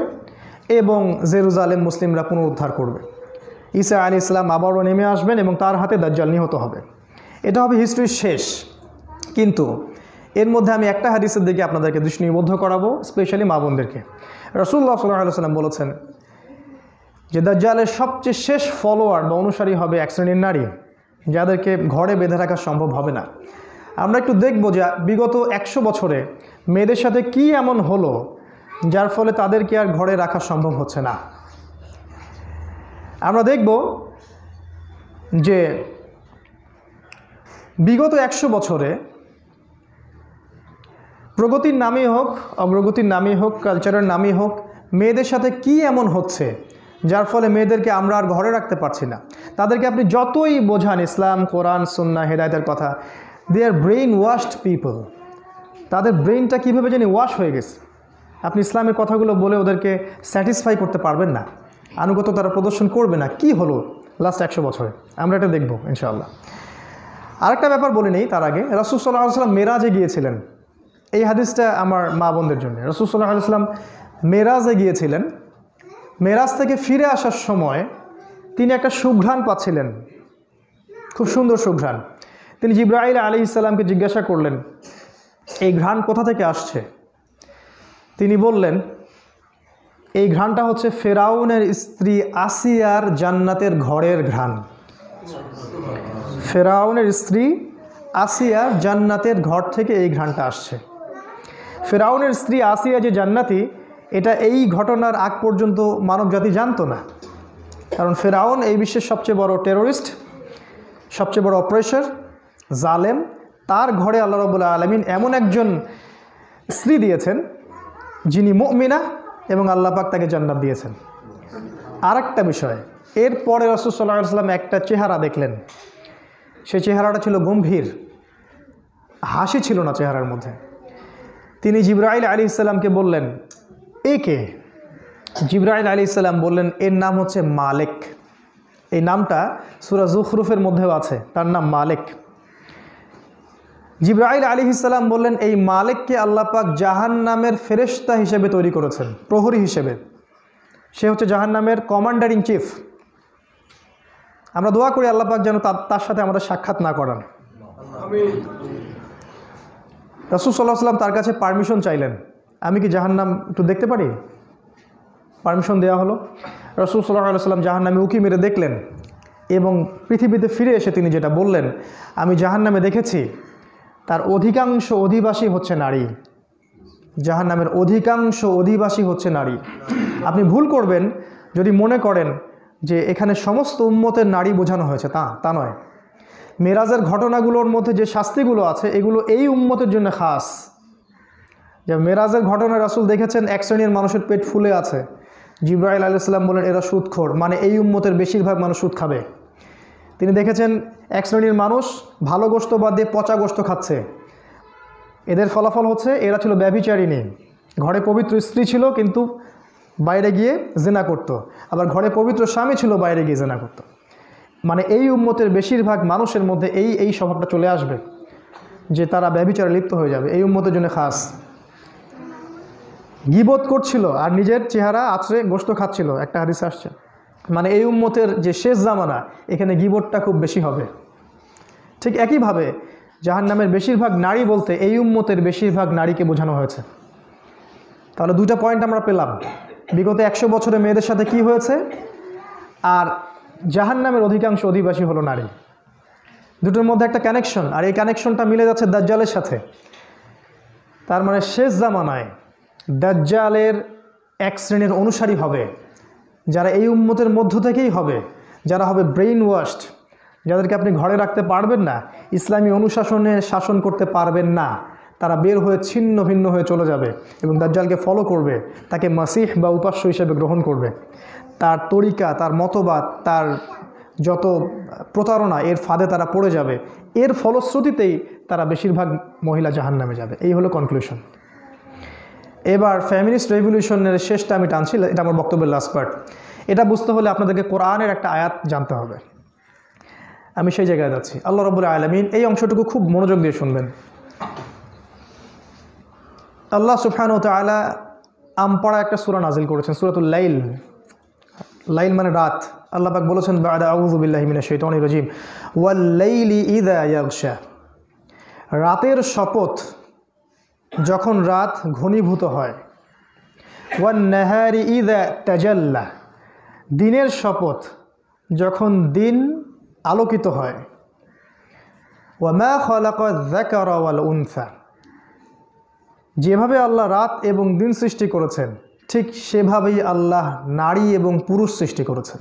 এবং জেরুজালেম মুসলিমরা পুনরুদ্ধার করবে ইসা আলী ইসলাম আবারও নেমে আসবেন এবং তার হাতে দাজ্জাল নিহত হবে এটা হবে হিস্ট্রির শেষ কিন্তু এর মধ্যে আমি একটা হাদিসের দিকে আপনাদেরকে দৃষ্টি নিবদ্ধ করাবো স্পেশালি মা বোনদেরকে রসুল্লাহ সাল্লাহ সাল্লাম বলেছেন যে দাজ্জালের সবচেয়ে শেষ ফলোয়ার বা অনুসারী হবে এক শ্রেণীর নারী যাদেরকে ঘরে বেঁধে রাখা সম্ভব হবে না আমরা একটু দেখব যে বিগত একশো বছরে মেয়েদের সাথে কি এমন হলো যার ফলে তাদেরকে আর ঘরে রাখা সম্ভব হচ্ছে না আমরা দেখব যে বিগত একশো বছরে প্রগতির নামই হোক অগ্রগতির নামই হোক কালচারের নামই হোক মেয়েদের সাথে কি এমন হচ্ছে যার ফলে মেয়েদেরকে আমরা আর ঘরে রাখতে পারছি না তাদেরকে আপনি যতই বোঝান ইসলাম কোরআন সুন্না হেদায়তের কথা দে আর ব্রেইন ওয়াশড পিপল তাদের ব্রেইনটা কীভাবে জানি ওয়াশ হয়ে গেছে আপনি ইসলামের কথাগুলো বলে ওদেরকে স্যাটিসফাই করতে পারবেন না আনুগত তারা প্রদর্শন করবে না কি হলো লাস্ট একশো বছরে আমরা এটা দেখব ইনশাআল্লাহ আরেকটা ব্যাপার বলে নেই তার আগে রসুল সাল্লাহ সাল্লাম মেরাজে গিয়েছিলেন এই হাদিসটা আমার মা বোনদের জন্য রসুল সাল্লাহ মেরাজে গিয়েছিলেন মেরাজ থেকে ফিরে আসার সময় তিনি একটা সুঘ্রাণ পাচ্ছিলেন খুব সুন্দর সুঘ্রাণ তিনি জিব্রাহিল আলি ইসলামকে জিজ্ঞাসা করলেন এই ঘ্রাণ কোথা থেকে আসছে তিনি বললেন এই ঘ্রাণটা হচ্ছে ফেরাউনের স্ত্রী আসিয়ার জান্নাতের ঘরের ঘ্রাণ ফেরাউনের স্ত্রী আসিয়া জান্নাতের ঘর থেকে এই ঘ্রাণটা আসছে ফেরাউনের স্ত্রী আসিয়া যে জান্নাতি এটা এই ঘটনার আগ পর্যন্ত মানবজাতি জানতো না কারণ ফেরাউন এই বিশ্বের সবচেয়ে বড় টেরোরিস্ট সবচেয়ে বড় অপারেশার জালেম তার ঘরে আল্লাহ রবুল্লা আলমিন এমন একজন স্ত্রী দিয়েছেন যিনি মমিনা এবং আল্লাপাক তাকে জান্নাত দিয়েছেন আর একটা বিষয় এরপরে রসুল্লাহ সাল্লাম একটা চেহারা দেখলেন সে চেহারাটা ছিল গম্ভীর হাসি ছিল না চেহারার মধ্যে তিনি জিব্রাইল আলী ইসলামকে বললেন এ কে জিব্রাইল আলী ইসলাম বললেন এর নাম হচ্ছে মালেক এই নামটা সুরা জুখরুফের মধ্যেও আছে তার নাম মালেক জিব্রাইল আলী ইসালাম বললেন এই মালিককে আল্লাপাক জাহান নামের ফেরেস্তা হিসেবে তৈরি করেছেন প্রহরী হিসেবে সে হচ্ছে জাহান নামের কমান্ডার ইন চিফ আমরা দোয়া করি আল্লাপাক যেন তার সাথে আমাদের সাক্ষাৎ না করান রাসুল সাল্লাহ সাল্লাম তার কাছে পারমিশন চাইলেন আমি কি জাহান্নাম একটু দেখতে পারি পারমিশন দেওয়া হলো রসুল সাল্লাহ সাল্লাম জাহান্নামে উকি মেরে দেখলেন এবং পৃথিবীতে ফিরে এসে তিনি যেটা বললেন আমি জাহান্নামে দেখেছি তার অধিকাংশ অধিবাসী হচ্ছে নারী জাহান নামের অধিকাংশ অধিবাসী হচ্ছে নারী আপনি ভুল করবেন যদি মনে করেন যে এখানে সমস্ত উন্মতের নারী বোঝানো হয়েছে তা তা নয় মেরাজের ঘটনাগুলোর মধ্যে যে শাস্তিগুলো আছে এগুলো এই উন্মতের জন্য খাস যে মেরাজের ঘটনা রাসুল দেখেছেন এক শ্রেণীর মানুষের পেট ফুলে আছে জিব্রাহিল আলাইসাল্লাম বলেন এরা সুদখোর মানে এই উন্মতের বেশিরভাগ মানুষ সুদ খাবে তিনি দেখেছেন এক শ্রেণীর মানুষ ভালো গোস্ত বাদ দিয়ে পচা গোস্ত খাচ্ছে এদের ফলাফল হচ্ছে এরা ছিল ব্যভিচারিণী ঘরে পবিত্র স্ত্রী ছিল কিন্তু বাইরে গিয়ে জেনা করত। আবার ঘরে পবিত্র স্বামী ছিল বাইরে গিয়ে জেনা করত। মানে এই উম্মতের বেশিরভাগ মানুষের মধ্যে এই এই স্বভাবটা চলে আসবে যে তারা ব্যবিচারে লিপ্ত হয়ে যাবে এই উম্মতের জন্য খাস গিবোধ করছিল আর নিজের চেহারা আছড়ে গোস্ত খাচ্ছিল একটা হাদিস আসছে মানে এই উম্মতের যে শেষ জামানা এখানে গিবটটা খুব বেশি হবে ঠিক একইভাবে জাহান্নামের বেশিরভাগ নারী বলতে এই উম্মতের বেশিরভাগ নারীকে বোঝানো হয়েছে তাহলে দুটা পয়েন্ট আমরা পেলাম বিগত একশো বছরে মেয়েদের সাথে কি হয়েছে আর জাহান্নামের অধিকাংশ অধিবাসী হলো নারী দুটোর মধ্যে একটা কানেকশন আর এই কানেকশনটা মিলে যাচ্ছে দাজ্জালের সাথে তার মানে শেষ জামানায় দাজ্জালের এক শ্রেণীর অনুসারী হবে যারা এই উম্মতের মধ্য থেকেই হবে যারা হবে ব্রেইন ওয়াশড যাদেরকে আপনি ঘরে রাখতে পারবেন না ইসলামী অনুশাসনে শাসন করতে পারবেন না তারা বের হয়ে ছিন্ন ভিন্ন হয়ে চলে যাবে এবং দাজ্জালকে ফলো করবে তাকে মাসিহ বা উপাস্য হিসেবে গ্রহণ করবে তার তরিকা তার মতবাদ তার যত প্রতারণা এর ফাঁদে তারা পড়ে যাবে এর ফলশ্রুতিতেই তারা বেশিরভাগ মহিলা জাহান নামে যাবে এই হলো কনক্লুশন এবার ফ্যামিলিস্ট রেভলিউশনের শেষটা আমি টানছি এটা আমার বক্তব্যের লাস্ট পার্ট এটা বুঝতে হলে আপনাদেরকে কোরআনের একটা আয়াত জানতে হবে আমি সেই জায়গায় যাচ্ছি আল্লাহ রবুল আলমিন এই অংশটুকু খুব মনোযোগ দিয়ে শুনবেন আল্লাহ সুফান ও তালা আমপাড়া একটা সুরা নাজিল করেছেন সুরাতুল লাইল লাইল মানে রাত আল্লাহ পাক বলেছেন বাদা আউজুবিল্লাহিমিনা শৈতানি ওয়াল্লাইলি ইদা ইয়াগশা রাতের শপথ যখন রাত ঘনীভূত হয় ওয়ান নাহারি ইদা তাজাল্লা দিনের শপথ যখন দিন আলোকিত হয় ওয়ামা খলাক ওয়াল উনসা যেভাবে আল্লাহ রাত এবং দিন সৃষ্টি করেছেন ঠিক সেভাবেই আল্লাহ নারী এবং পুরুষ সৃষ্টি করেছেন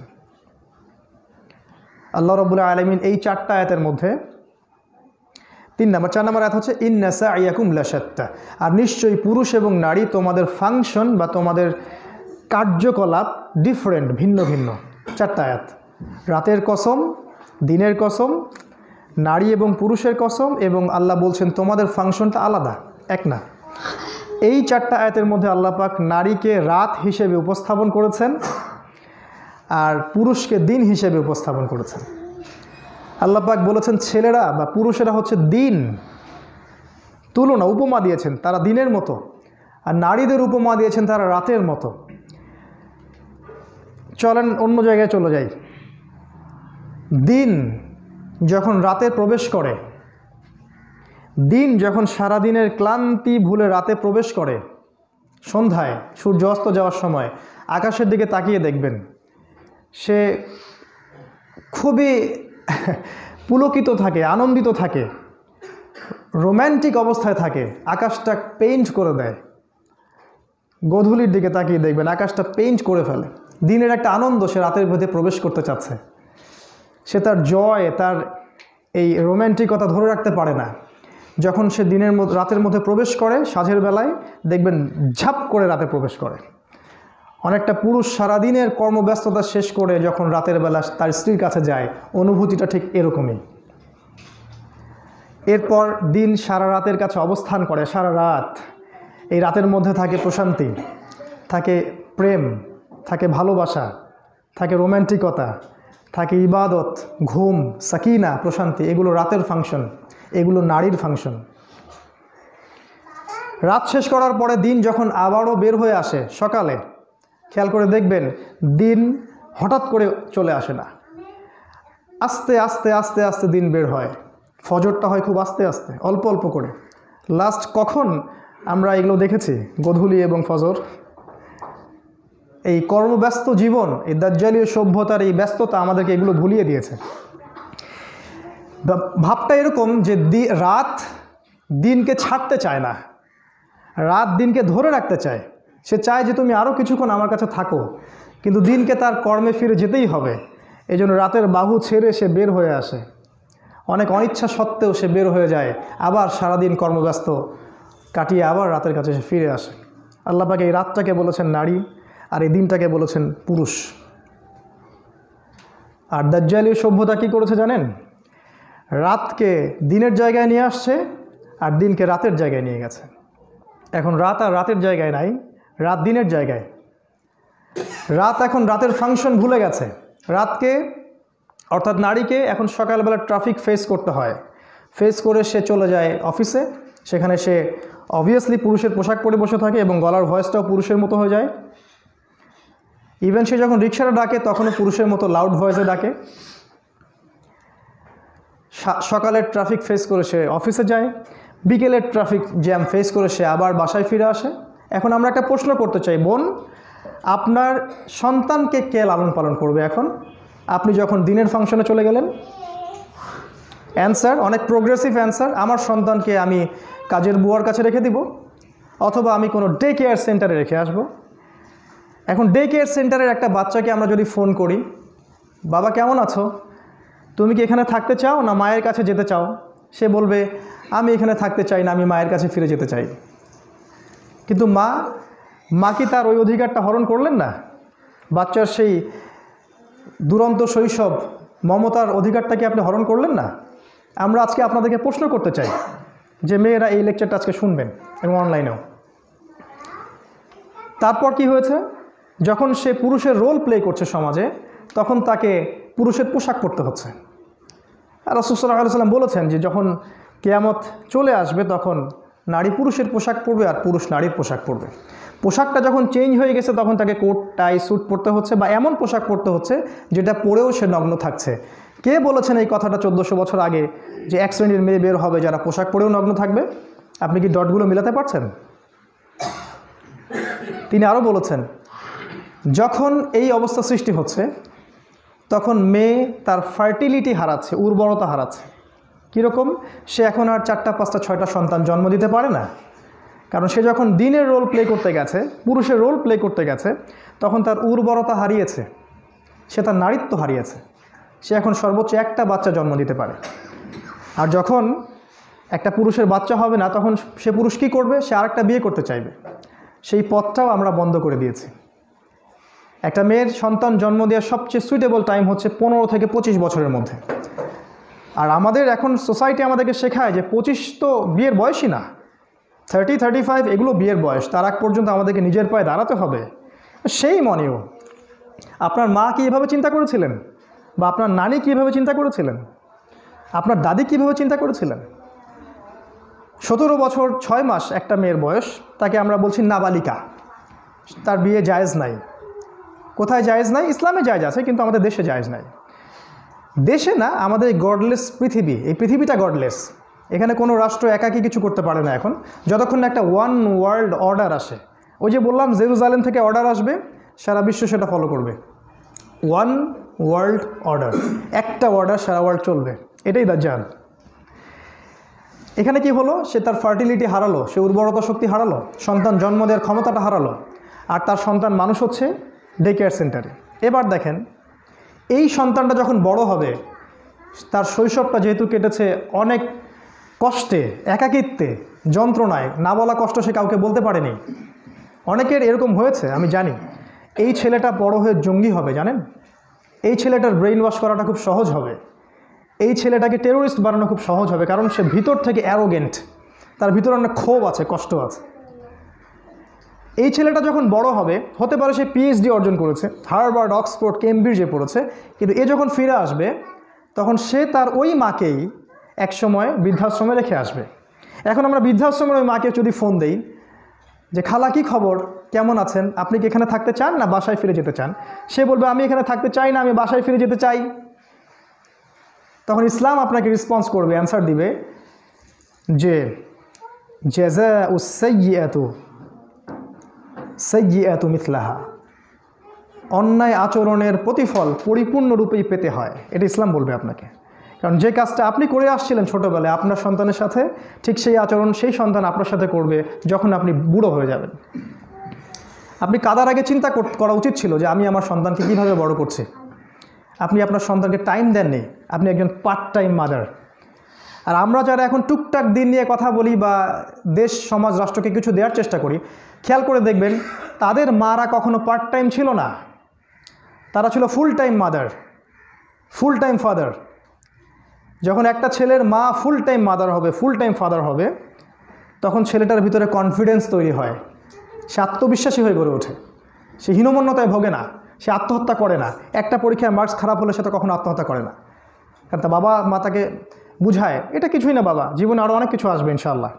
আল্লাহ রবুল্লা আলমিন এই চারটা আয়াতের মধ্যে তিন নম্বর চার নম্বর আয়াত হচ্ছে ইন্নাসা আইয়াকুম লাসাত্তা আর নিশ্চয়ই পুরুষ এবং নারী তোমাদের ফাংশন বা তোমাদের কার্যকলাপ ডিফারেন্ট ভিন্ন ভিন্ন চারটা আয়াত রাতের কসম দিনের কসম নারী এবং পুরুষের কসম এবং আল্লাহ বলছেন তোমাদের ফাংশনটা আলাদা এক না এই চারটা আয়াতের মধ্যে আল্লাহ পাক নারীকে রাত হিসেবে উপস্থাপন করেছেন আর পুরুষকে দিন হিসেবে উপস্থাপন করেছেন আল্লাপাক বলেছেন ছেলেরা বা পুরুষেরা হচ্ছে দিন তুলনা উপমা দিয়েছেন তারা দিনের মতো আর নারীদের উপমা দিয়েছেন তারা রাতের মতো চলেন অন্য জায়গায় চলে যাই দিন যখন রাতে প্রবেশ করে দিন যখন সারাদিনের ক্লান্তি ভুলে রাতে প্রবেশ করে সন্ধ্যায় সূর্য অস্ত যাওয়ার সময় আকাশের দিকে তাকিয়ে দেখবেন সে খুবই পুলকিত থাকে আনন্দিত থাকে রোম্যান্টিক অবস্থায় থাকে আকাশটা পেইন্ট করে দেয় গধূলির দিকে তাকিয়ে দেখবেন আকাশটা পেইন্ট করে ফেলে দিনের একটা আনন্দ সে রাতের ভেতরে প্রবেশ করতে চাচ্ছে সে তার জয় তার এই রোম্যান্টিকতা ধরে রাখতে পারে না যখন সে দিনের রাতের মধ্যে প্রবেশ করে সাঁঝের বেলায় দেখবেন ঝাপ করে রাতে প্রবেশ করে অনেকটা পুরুষ সারাদিনের কর্মব্যস্ততা শেষ করে যখন রাতের বেলা তার স্ত্রীর কাছে যায় অনুভূতিটা ঠিক এরকমই এরপর দিন সারা রাতের কাছে অবস্থান করে সারা রাত এই রাতের মধ্যে থাকে প্রশান্তি থাকে প্রেম থাকে ভালোবাসা থাকে রোম্যান্টিকতা থাকে ইবাদত ঘুম সাকিনা প্রশান্তি এগুলো রাতের ফাংশন এগুলো নারীর ফাংশন রাত শেষ করার পরে দিন যখন আবারও বের হয়ে আসে সকালে খেয়াল করে দেখবেন দিন হঠাৎ করে চলে আসে না আস্তে আস্তে আস্তে আস্তে দিন বের হয় ফজরটা হয় খুব আস্তে আস্তে অল্প অল্প করে লাস্ট কখন আমরা এগুলো দেখেছি গধুলি এবং ফজর এই কর্মব্যস্ত জীবন এই দার্জালীয় সভ্যতার এই ব্যস্ততা আমাদেরকে এগুলো ভুলিয়ে দিয়েছে ভাবটা এরকম যে রাত দিনকে ছাড়তে চায় না রাত দিনকে ধরে রাখতে চায় সে চায় যে তুমি আরও কিছুক্ষণ আমার কাছে থাকো কিন্তু দিনকে তার কর্মে ফিরে যেতেই হবে এই জন্য রাতের বাহু ছেড়ে সে বের হয়ে আসে অনেক অনিচ্ছা সত্ত্বেও সে বের হয়ে যায় আবার সারাদিন কর্মব্যস্ত কাটিয়ে আবার রাতের কাছে সে ফিরে আসে আল্লাপাকে এই রাতটাকে বলেছেন নারী আর এই দিনটাকে বলেছেন পুরুষ আর দাজ্জালীয় সভ্যতা কী করেছে জানেন রাতকে দিনের জায়গায় নিয়ে আসছে আর দিনকে রাতের জায়গায় নিয়ে গেছে এখন রাত আর রাতের জায়গায় নাই রাত দিনের জায়গায় রাত এখন রাতের ফাংশন ভুলে গেছে রাতকে অর্থাৎ নারীকে এখন সকালবেলা ট্রাফিক ফেস করতে হয় ফেস করে সে চলে যায় অফিসে সেখানে সে অবভিয়াসলি পুরুষের পোশাক পরে বসে থাকে এবং গলার ভয়েসটাও পুরুষের মতো হয়ে যায় ইভেন সে যখন রিক্সাটা ডাকে তখনও পুরুষের মতো লাউড ভয়েসে ডাকে সকালের ট্রাফিক ফেস করে সে অফিসে যায় বিকেলের ট্রাফিক জ্যাম ফেস করে সে আবার বাসায় ফিরে আসে এখন আমরা একটা প্রশ্ন করতে চাই বোন আপনার সন্তানকে কে লালন পালন করবে এখন আপনি যখন দিনের ফাংশনে চলে গেলেন অ্যান্সার অনেক প্রোগ্রেসিভ অ্যান্সার আমার সন্তানকে আমি কাজের বুয়ার কাছে রেখে দিব অথবা আমি কোনো ডে কেয়ার সেন্টারে রেখে আসব এখন ডে কেয়ার সেন্টারের একটা বাচ্চাকে আমরা যদি ফোন করি বাবা কেমন আছো তুমি কি এখানে থাকতে চাও না মায়ের কাছে যেতে চাও সে বলবে আমি এখানে থাকতে চাই না আমি মায়ের কাছে ফিরে যেতে চাই কিন্তু মা মা কি তার ওই অধিকারটা হরণ করলেন না বাচ্চার সেই দুরন্ত শৈশব মমতার অধিকারটা কি আপনি হরণ করলেন না আমরা আজকে আপনাদেরকে প্রশ্ন করতে চাই যে মেয়েরা এই লেকচারটা আজকে শুনবেন এবং অনলাইনেও তারপর কি হয়েছে যখন সে পুরুষের রোল প্লে করছে সমাজে তখন তাকে পুরুষের পোশাক পরতে হচ্ছে আর রসুল সাল্লাহ সাল্লাম বলেছেন যে যখন কেয়ামত চলে আসবে তখন নারী পুরুষের পোশাক পরবে আর পুরুষ নারীর পোশাক পরবে পোশাকটা যখন চেঞ্জ হয়ে গেছে তখন তাকে কোট টাই স্যুট পরতে হচ্ছে বা এমন পোশাক পরতে হচ্ছে যেটা পরেও সে নগ্ন থাকছে কে বলেছেন এই কথাটা চোদ্দোশো বছর আগে যে এক শ্রেণীর মেয়ে বের হবে যারা পোশাক পরেও নগ্ন থাকবে আপনি কি ডটগুলো মিলাতে পারছেন তিনি আরও বলেছেন যখন এই অবস্থা সৃষ্টি হচ্ছে তখন মেয়ে তার ফার্টিলিটি হারাচ্ছে উর্বরতা হারাচ্ছে কীরকম সে এখন আর চারটা পাঁচটা ছয়টা সন্তান জন্ম দিতে পারে না কারণ সে যখন দিনের রোল প্লে করতে গেছে পুরুষের রোল প্লে করতে গেছে তখন তার উর্বরতা হারিয়েছে সে তার নারীত্ব হারিয়েছে সে এখন সর্বোচ্চ একটা বাচ্চা জন্ম দিতে পারে আর যখন একটা পুরুষের বাচ্চা হবে না তখন সে পুরুষ কী করবে সে আরেকটা বিয়ে করতে চাইবে সেই পথটাও আমরা বন্ধ করে দিয়েছি একটা মেয়ের সন্তান জন্ম দেওয়ার সবচেয়ে সুইটেবল টাইম হচ্ছে পনেরো থেকে পঁচিশ বছরের মধ্যে আর আমাদের এখন সোসাইটি আমাদেরকে শেখায় যে পঁচিশ তো বিয়ের বয়সই না থার্টি থার্টি ফাইভ এগুলো বিয়ের বয়স তার আগ পর্যন্ত আমাদেরকে নিজের পায়ে দাঁড়াতে হবে সেই মনেও আপনার মা কি এভাবে চিন্তা করেছিলেন বা আপনার নানি কীভাবে চিন্তা করেছিলেন আপনার দাদি কীভাবে চিন্তা করেছিলেন সতেরো বছর ছয় মাস একটা মেয়ের বয়স তাকে আমরা বলছি নাবালিকা তার বিয়ে জায়েজ নাই কোথায় জায়েজ নাই ইসলামে জায়েজ আছে কিন্তু আমাদের দেশে জায়েজ নাই দেশে না আমাদের গডলেস পৃথিবী এই পৃথিবীটা গডলেস এখানে কোনো রাষ্ট্র একাকি কিছু করতে পারে না এখন যতক্ষণ না একটা ওয়ান ওয়ার্ল্ড অর্ডার আসে ওই যে বললাম জেরুজালেম থেকে অর্ডার আসবে সারা বিশ্ব সেটা ফলো করবে ওয়ান ওয়ার্ল্ড অর্ডার একটা অর্ডার সারা ওয়ার্ল্ড চলবে এটাই জান এখানে কি হলো সে তার ফার্টিলিটি হারালো সে উর্বরতা শক্তি হারালো সন্তান জন্ম দেওয়ার ক্ষমতাটা হারালো আর তার সন্তান মানুষ হচ্ছে ডে কেয়ার সেন্টারে এবার দেখেন এই সন্তানটা যখন বড় হবে তার শৈশবটা যেহেতু কেটেছে অনেক কষ্টে একাকিত্বে যন্ত্রণায় না বলা কষ্ট সে কাউকে বলতে পারেনি অনেকের এরকম হয়েছে আমি জানি এই ছেলেটা বড় হয়ে জঙ্গি হবে জানেন এই ছেলেটার ব্রেইন ওয়াশ করাটা খুব সহজ হবে এই ছেলেটাকে টেরোরিস্ট বানানো খুব সহজ হবে কারণ সে ভিতর থেকে অ্যারোগেন্ট তার ভিতরে অনেক ক্ষোভ আছে কষ্ট আছে এই ছেলেটা যখন বড় হবে হতে পারে সে পিএইচডি অর্জন করেছে হার্ভার্ড অক্সফোর্ড কেমব্রিজে পড়েছে কিন্তু এ যখন ফিরে আসবে তখন সে তার ওই মাকেই একসময় বৃদ্ধাশ্রমে রেখে আসবে এখন আমরা বৃদ্ধাশ্রমের ওই মাকে যদি ফোন দেই যে খালা কি খবর কেমন আছেন আপনি কি এখানে থাকতে চান না বাসায় ফিরে যেতে চান সে বলবে আমি এখানে থাকতে চাই না আমি বাসায় ফিরে যেতে চাই তখন ইসলাম আপনাকে রেসপন্স করবে অ্যান্সার দিবে যে জেজা উসাইয়াতু এত মিথলাহা অন্যায় আচরণের প্রতিফল পরিপূর্ণরূপেই পেতে হয় এটা ইসলাম বলবে আপনাকে কারণ যে কাজটা আপনি করে আসছিলেন ছোটোবেলায় আপনার সন্তানের সাথে ঠিক সেই আচরণ সেই সন্তান আপনার সাথে করবে যখন আপনি বুড়ো হয়ে যাবেন আপনি কাদার আগে চিন্তা করা উচিত ছিল যে আমি আমার সন্তানকে কীভাবে বড় করছি আপনি আপনার সন্তানকে টাইম দেননি আপনি একজন পার্ট টাইম মাদার আর আমরা যারা এখন টুকটাক দিন নিয়ে কথা বলি বা দেশ সমাজ রাষ্ট্রকে কিছু দেওয়ার চেষ্টা করি খেয়াল করে দেখবেন তাদের মারা কখনো পার্ট টাইম ছিল না তারা ছিল full time mother full time father যখন একটা ছেলের মা ফুল টাইম মাদার হবে ফুল টাইম ফাদার হবে তখন ছেলেটার ভিতরে কনফিডেন্স তৈরি হয় সে আত্মবিশ্বাসী হয়ে গড়ে ওঠে সে হীনমন্যতায় ভোগে না সে আত্মহত্যা করে না একটা পরীক্ষায় মার্কস খারাপ হলে সে তো কখনো আত্মহত্যা করে না কারণ তার বাবা মা তাকে বুঝায় এটা কিছুই না বাবা জীবনে আরও অনেক কিছু আসবে ইনশাআল্লাহ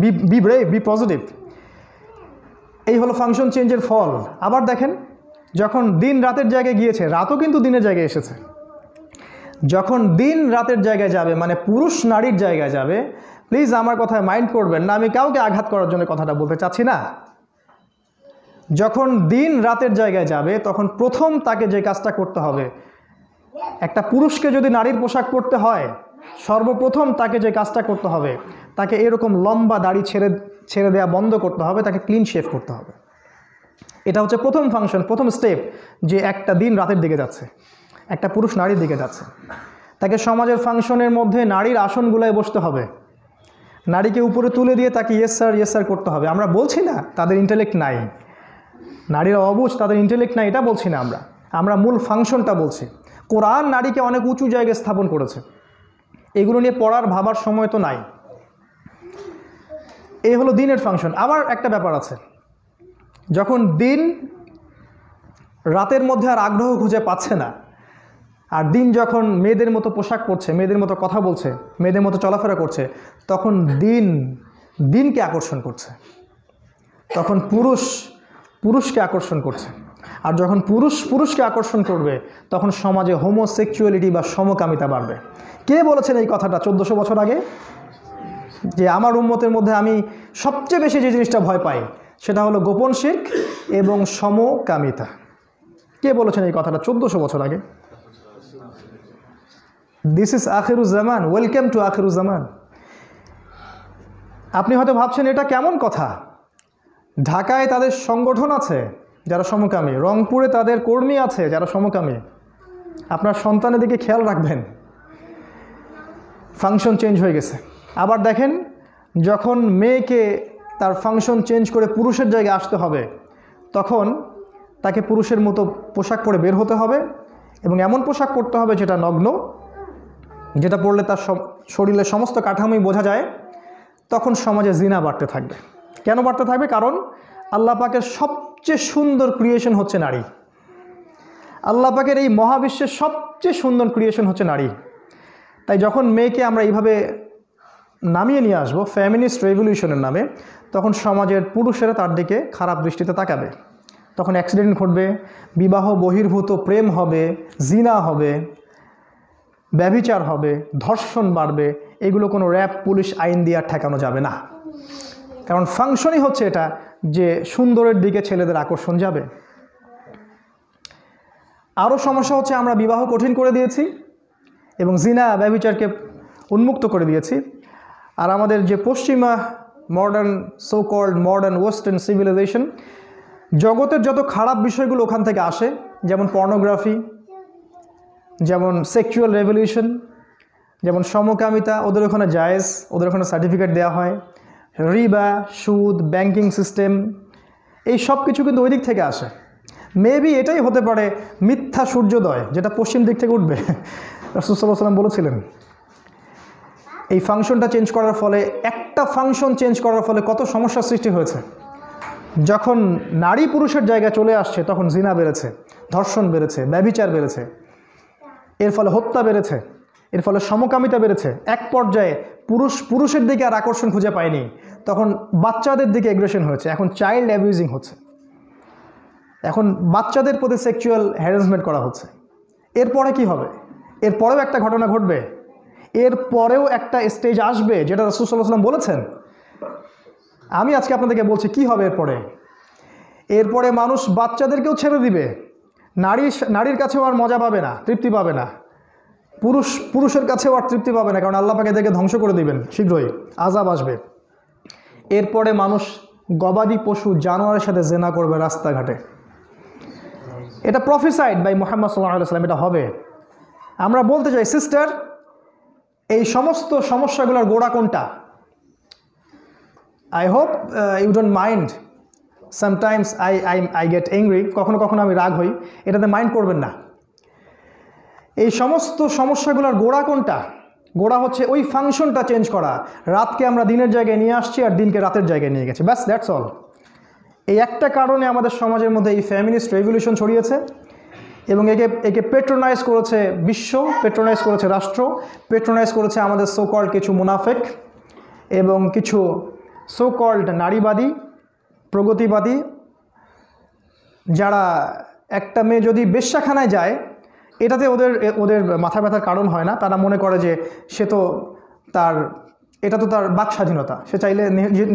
be be brave be positive এই হলো ফাংশন চেঞ্জের ফল আবার দেখেন যখন দিন রাতের জায়গায় গিয়েছে রাতও কিন্তু দিনের জায়গায় এসেছে যখন দিন রাতের জায়গায় যাবে মানে পুরুষ নারীর জায়গায় যাবে প্লিজ আমার কথায় মাইন্ড করবেন না আমি কাউকে আঘাত করার জন্য কথাটা বলতে চাচ্ছি না যখন দিন রাতের জায়গায় যাবে তখন প্রথম তাকে যে কাজটা করতে হবে একটা পুরুষকে যদি নারীর পোশাক পরতে হয় সর্বপ্রথম তাকে যে কাজটা করতে হবে তাকে এরকম লম্বা দাড়ি ছেড়ে ছেড়ে দেওয়া বন্ধ করতে হবে তাকে ক্লিন শেভ করতে হবে এটা হচ্ছে প্রথম ফাংশন প্রথম স্টেপ যে একটা দিন রাতের দিকে যাচ্ছে একটা পুরুষ নারীর দিকে যাচ্ছে তাকে সমাজের ফাংশনের মধ্যে নারীর আসনগুলোয় বসতে হবে নারীকে উপরে তুলে দিয়ে তাকে ইয়েস স্যার ইয়েস স্যার করতে হবে আমরা বলছি না তাদের ইন্টেলেক্ট নাই নারীরা অবুজ তাদের ইন্টেলেক্ট নাই এটা বলছি না আমরা আমরা মূল ফাংশনটা বলছি কোরআন নারীকে অনেক উঁচু জায়গায় স্থাপন করেছে এগুলো নিয়ে পড়ার ভাবার সময় তো নাই এই হলো দিনের ফাংশন আবার একটা ব্যাপার আছে যখন দিন রাতের মধ্যে আর আগ্রহ খুঁজে পাচ্ছে না আর দিন যখন মেয়েদের মতো পোশাক পরছে মেয়েদের মতো কথা বলছে মেয়েদের মতো চলাফেরা করছে তখন দিন দিনকে আকর্ষণ করছে তখন পুরুষ পুরুষকে আকর্ষণ করছে আর যখন পুরুষ পুরুষকে আকর্ষণ করবে তখন সমাজে হোমোসেক্সুয়ালিটি বা সমকামিতা বাড়বে কে বলেছেন এই কথাটা চোদ্দোশো বছর আগে যে আমার উন্মতের মধ্যে আমি সবচেয়ে বেশি যে জিনিসটা ভয় পাই সেটা হলো গোপন শিখ এবং সমকামিতা কে বলেছেন এই কথাটা চোদ্দশো বছর আগে দিস ইজ আখিরুজ্জামান ওয়েলকাম টু আখিরুজ্জামান আপনি হয়তো ভাবছেন এটা কেমন কথা ঢাকায় তাদের সংগঠন আছে যারা সমকামী রংপুরে তাদের কর্মী আছে যারা সমকামী আপনার সন্তানের দিকে খেয়াল রাখবেন ফাংশন চেঞ্জ হয়ে গেছে আবার দেখেন যখন মেয়েকে তার ফাংশন চেঞ্জ করে পুরুষের জায়গায় আসতে হবে তখন তাকে পুরুষের মতো পোশাক পরে বের হতে হবে এবং এমন পোশাক পরতে হবে যেটা নগ্ন যেটা পরলে তার শরীরের সমস্ত কাঠামোই বোঝা যায় তখন সমাজে জিনা বাড়তে থাকবে কেন বাড়তে থাকবে কারণ আল্লাহ পাকের সব সবচেয়ে সুন্দর ক্রিয়েশন হচ্ছে নারী আল্লাহ পাকের এই মহাবিশ্বের সবচেয়ে সুন্দর ক্রিয়েশন হচ্ছে নারী তাই যখন মেয়েকে আমরা এইভাবে নামিয়ে নিয়ে আসবো ফ্যামিনিস্ট রেভলিউশনের নামে তখন সমাজের পুরুষেরা তার দিকে খারাপ দৃষ্টিতে তাকাবে তখন অ্যাক্সিডেন্ট ঘটবে বিবাহ বহির্ভূত প্রেম হবে জিনা হবে ব্যবিচার হবে ধর্ষণ বাড়বে এগুলো কোনো র্যাব পুলিশ আইন দিয়ে আর ঠেকানো যাবে না কারণ ফাংশনই হচ্ছে এটা যে সুন্দরের দিকে ছেলেদের আকর্ষণ যাবে আরও সমস্যা হচ্ছে আমরা বিবাহ কঠিন করে দিয়েছি এবং জিনা ব্যবচারকে উন্মুক্ত করে দিয়েছি আর আমাদের যে পশ্চিমা modern so called modern western civilisation জগতের যত খারাপ বিষয়গুলো ওখান থেকে আসে যেমন পর্নোগ্রাফি যেমন সেক্সুয়াল রেভলিউশন যেমন সমকামিতা ওদের ওখানে জায়েজ ওদের ওখানে সার্টিফিকেট দেওয়া হয় রিবা সুদ ব্যাংকিং সিস্টেম এই সব কিছু কিন্তু ওই দিক থেকে আসে মেবি এটাই হতে পারে মিথ্যা সূর্যোদয় যেটা পশ্চিম দিক থেকে উঠবে রসুল্লাহ সাল্লাম বলেছিলেন এই ফাংশনটা চেঞ্জ করার ফলে একটা ফাংশন চেঞ্জ করার ফলে কত সমস্যার সৃষ্টি হয়েছে যখন নারী পুরুষের জায়গায় চলে আসছে তখন জিনা বেড়েছে ধর্ষণ বেড়েছে ব্যবিচার বেড়েছে এর ফলে হত্যা বেড়েছে এর ফলে সমকামিতা বেড়েছে এক পর্যায়ে পুরুষ পুরুষের দিকে আর আকর্ষণ খুঁজে পায়নি তখন বাচ্চাদের দিকে এগ্রেশন হয়েছে এখন চাইল্ড অ্যাবিউজিং হচ্ছে এখন বাচ্চাদের প্রতি সেক্সুয়াল হ্যারাসমেন্ট করা হচ্ছে এরপরে কি হবে এরপরেও একটা ঘটনা ঘটবে এরপরেও একটা স্টেজ আসবে যেটা রসুল্লাহাম বলেছেন আমি আজকে আপনাদেরকে বলছি কি হবে এরপরে এরপরে মানুষ বাচ্চাদেরকেও ছেড়ে দিবে নারী নারীর কাছেও আর মজা পাবে না তৃপ্তি পাবে না পুরুষ পুরুষের কাছেও আর তৃপ্তি পাবে না কারণ আল্লাহ পাকে দেখে ধ্বংস করে দিবেন শীঘ্রই আজাব আসবে এরপরে মানুষ গবাদি পশু জানোয়ারের সাথে জেনা করবে রাস্তাঘাটে এটা প্রফেসাইড বাই মোহাম্মদ সাল্লাহ সাল্লাম এটা হবে আমরা বলতে চাই সিস্টার এই সমস্ত সমস্যাগুলোর গোড়া কোনটা I hope you don't mind sometimes I I I get angry কখনো কখনো আমি রাগ হই এটাতে মাইন্ড করবেন না এই সমস্ত সমস্যাগুলোর গোড়া কোনটা গোড়া হচ্ছে ওই ফাংশনটা চেঞ্জ করা রাতকে আমরা দিনের জায়গায় নিয়ে আসছি আর দিনকে রাতের জায়গায় নিয়ে গেছি ব্যাস দ্যাটস অল এই একটা কারণে আমাদের সমাজের মধ্যে এই ফ্যামিলিস্ট রেভলিউশন ছড়িয়েছে এবং একে একে পেট্রোনাইজ করেছে বিশ্ব পেট্রোনাইজ করেছে রাষ্ট্র পেট্রোনাইজ করেছে আমাদের সোকল্ড কিছু মুনাফেক এবং কিছু সোকল্ড নারীবাদী প্রগতিবাদী যারা একটা মেয়ে যদি বেশ্যাখানায় যায় এটাতে ওদের ওদের মাথা ব্যথার কারণ হয় না তারা মনে করে যে সে তো তার এটা তো তার বাক স্বাধীনতা সে চাইলে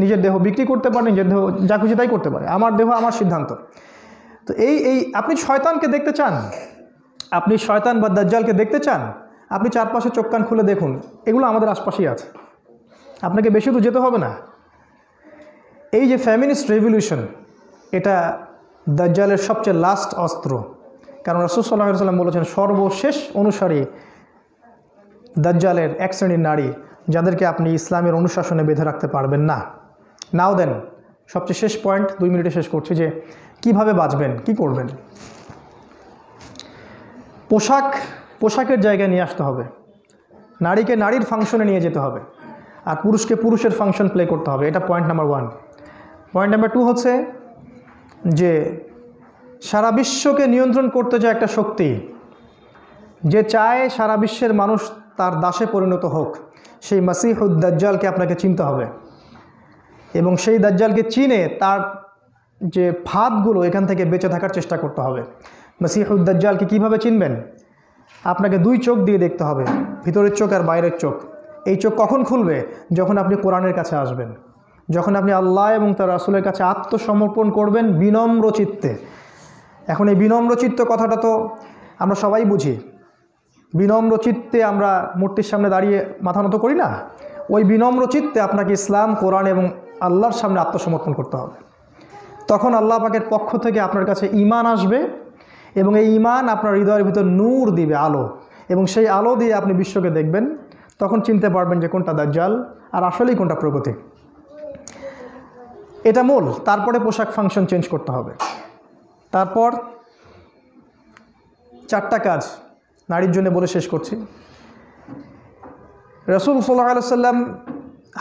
নিজের দেহ বিক্রি করতে পারে নিজের দেহ যা খুশি তাই করতে পারে আমার দেহ আমার সিদ্ধান্ত তো এই এই আপনি শয়তানকে দেখতে চান আপনি শয়তান বা দাজ্জালকে দেখতে চান আপনি চারপাশে চোখ কান খুলে দেখুন এগুলো আমাদের আশপাশেই আছে আপনাকে বেশি দূর যেতে হবে না এই যে ফ্যামিনিস্ট রেভলিউশন এটা দাজ্জালের সবচেয়ে লাস্ট অস্ত্র কারণ রসুল্লাহ সাল্লাম বলেছেন সর্বশেষ অনুসারী দাজ্জালের এক শ্রেণীর নারী যাদেরকে আপনি ইসলামের অনুশাসনে বেঁধে রাখতে পারবেন না নাও দেন সবচেয়ে শেষ পয়েন্ট দুই মিনিটে শেষ করছি যে কিভাবে বাঁচবেন কি করবেন পোশাক পোশাকের জায়গায় নিয়ে আসতে হবে নারীকে নারীর ফাংশনে নিয়ে যেতে হবে আর পুরুষকে পুরুষের ফাংশন প্লে করতে হবে এটা point number one point number two হচ্ছে যে সারা বিশ্বকে নিয়ন্ত্রণ করতে চায় একটা শক্তি যে চায় সারা বিশ্বের মানুষ তার দাসে পরিণত হোক সেই দাজ্জালকে আপনাকে চিনতে হবে এবং সেই দাজ্জালকে চিনে তার যে ফাঁদগুলো এখান থেকে বেঁচে থাকার চেষ্টা করতে হবে দাজ্জালকে কিভাবে চিনবেন আপনাকে দুই চোখ দিয়ে দেখতে হবে ভিতরের চোখ আর বাইরের চোখ এই চোখ কখন খুলবে যখন আপনি কোরআনের কাছে আসবেন যখন আপনি আল্লাহ এবং তার রাসুলের কাছে আত্মসমর্পণ করবেন বিনম্র চিত্তে এখন এই বিনম্রচিত্ত কথাটা তো আমরা সবাই বুঝি বিনম্র চিত্তে আমরা মূর্তির সামনে দাঁড়িয়ে মাথা নত করি না ওই বিনম্র চিত্তে আপনাকে ইসলাম কোরআন এবং আল্লাহর সামনে আত্মসমর্পণ করতে হবে তখন আল্লাহ পাকের পক্ষ থেকে আপনার কাছে ইমান আসবে এবং এই ইমান আপনার হৃদয়ের ভিতর নূর দিবে আলো এবং সেই আলো দিয়ে আপনি বিশ্বকে দেখবেন তখন চিনতে পারবেন যে কোনটা দাজ্জাল আর আসলেই কোনটা প্রগতি এটা মূল তারপরে পোশাক ফাংশন চেঞ্জ করতে হবে তারপর চারটা কাজ নারীর জন্য বলে শেষ করছি রসুল সাল্লাহ সাল্লাম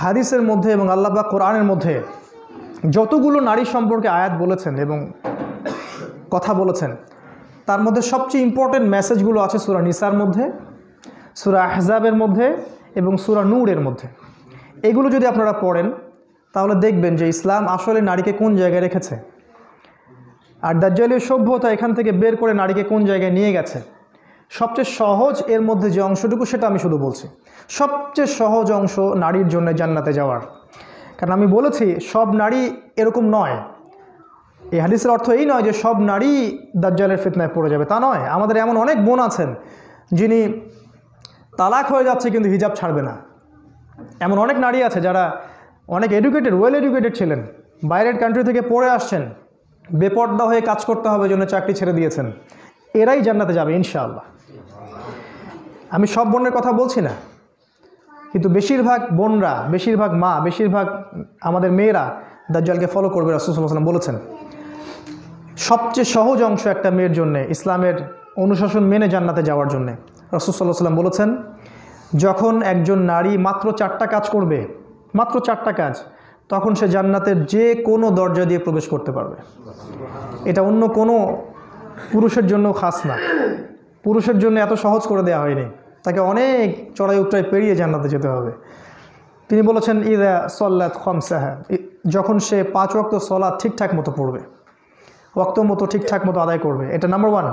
হাদিসের মধ্যে এবং আল্লাহ বা কোরআনের মধ্যে যতগুলো নারী সম্পর্কে আয়াত বলেছেন এবং কথা বলেছেন তার মধ্যে সবচেয়ে ইম্পর্টেন্ট মেসেজগুলো আছে সুরা নিসার মধ্যে সুরা আহজাবের মধ্যে এবং সুরা নূরের মধ্যে এগুলো যদি আপনারা পড়েন তাহলে দেখবেন যে ইসলাম আসলে নারীকে কোন জায়গায় রেখেছে আর দাজ্জালীয় সভ্যতা এখান থেকে বের করে নারীকে কোন জায়গায় নিয়ে গেছে সবচেয়ে সহজ এর মধ্যে যে অংশটুকু সেটা আমি শুধু বলছি সবচেয়ে সহজ অংশ নারীর জন্য জান্নাতে যাওয়ার কারণ আমি বলেছি সব নারী এরকম নয় এই হাদিসের অর্থ এই নয় যে সব নারী দাজ্জালের ফিতনায় পড়ে যাবে তা নয় আমাদের এমন অনেক বোন আছেন যিনি তালাক হয়ে যাচ্ছে কিন্তু হিজাব ছাড়বে না এমন অনেক নারী আছে যারা অনেক এডুকেটেড ওয়েল এডুকেটেড ছিলেন বাইরের কান্ট্রি থেকে পড়ে আসছেন বেপর্দা হয়ে কাজ করতে হবে জন্য চাকরি ছেড়ে দিয়েছেন এরাই জান্নাতে যাবে ইনশাআল্লাহ আমি সব বোনের কথা বলছি না কিন্তু বেশিরভাগ বোনরা বেশিরভাগ মা বেশিরভাগ আমাদের মেয়েরা দাজ্জালকে ফলো করবে রাসুলসাল্লাম বলেছেন সবচেয়ে সহজ অংশ একটা মেয়ের জন্য ইসলামের অনুশাসন মেনে জান্নাতে যাওয়ার জন্যে রসুলসাল্লাহ সাল্লাম বলেছেন যখন একজন নারী মাত্র চারটা কাজ করবে মাত্র চারটা কাজ তখন সে জান্নাতের যে কোনো দরজা দিয়ে প্রবেশ করতে পারবে এটা অন্য কোনো পুরুষের জন্য খাস না পুরুষের জন্য এত সহজ করে দেয়া হয়নি তাকে অনেক চড়াই উত্তরায় পেরিয়ে জান্নাতে যেতে হবে তিনি বলেছেন ইদা সল্লাত খমসাহা যখন সে পাঁচ ওয়াক্ত সলাদ ঠিকঠাক মতো পড়বে ওয়াক্ত মতো ঠিকঠাক মতো আদায় করবে এটা নাম্বার ওয়ান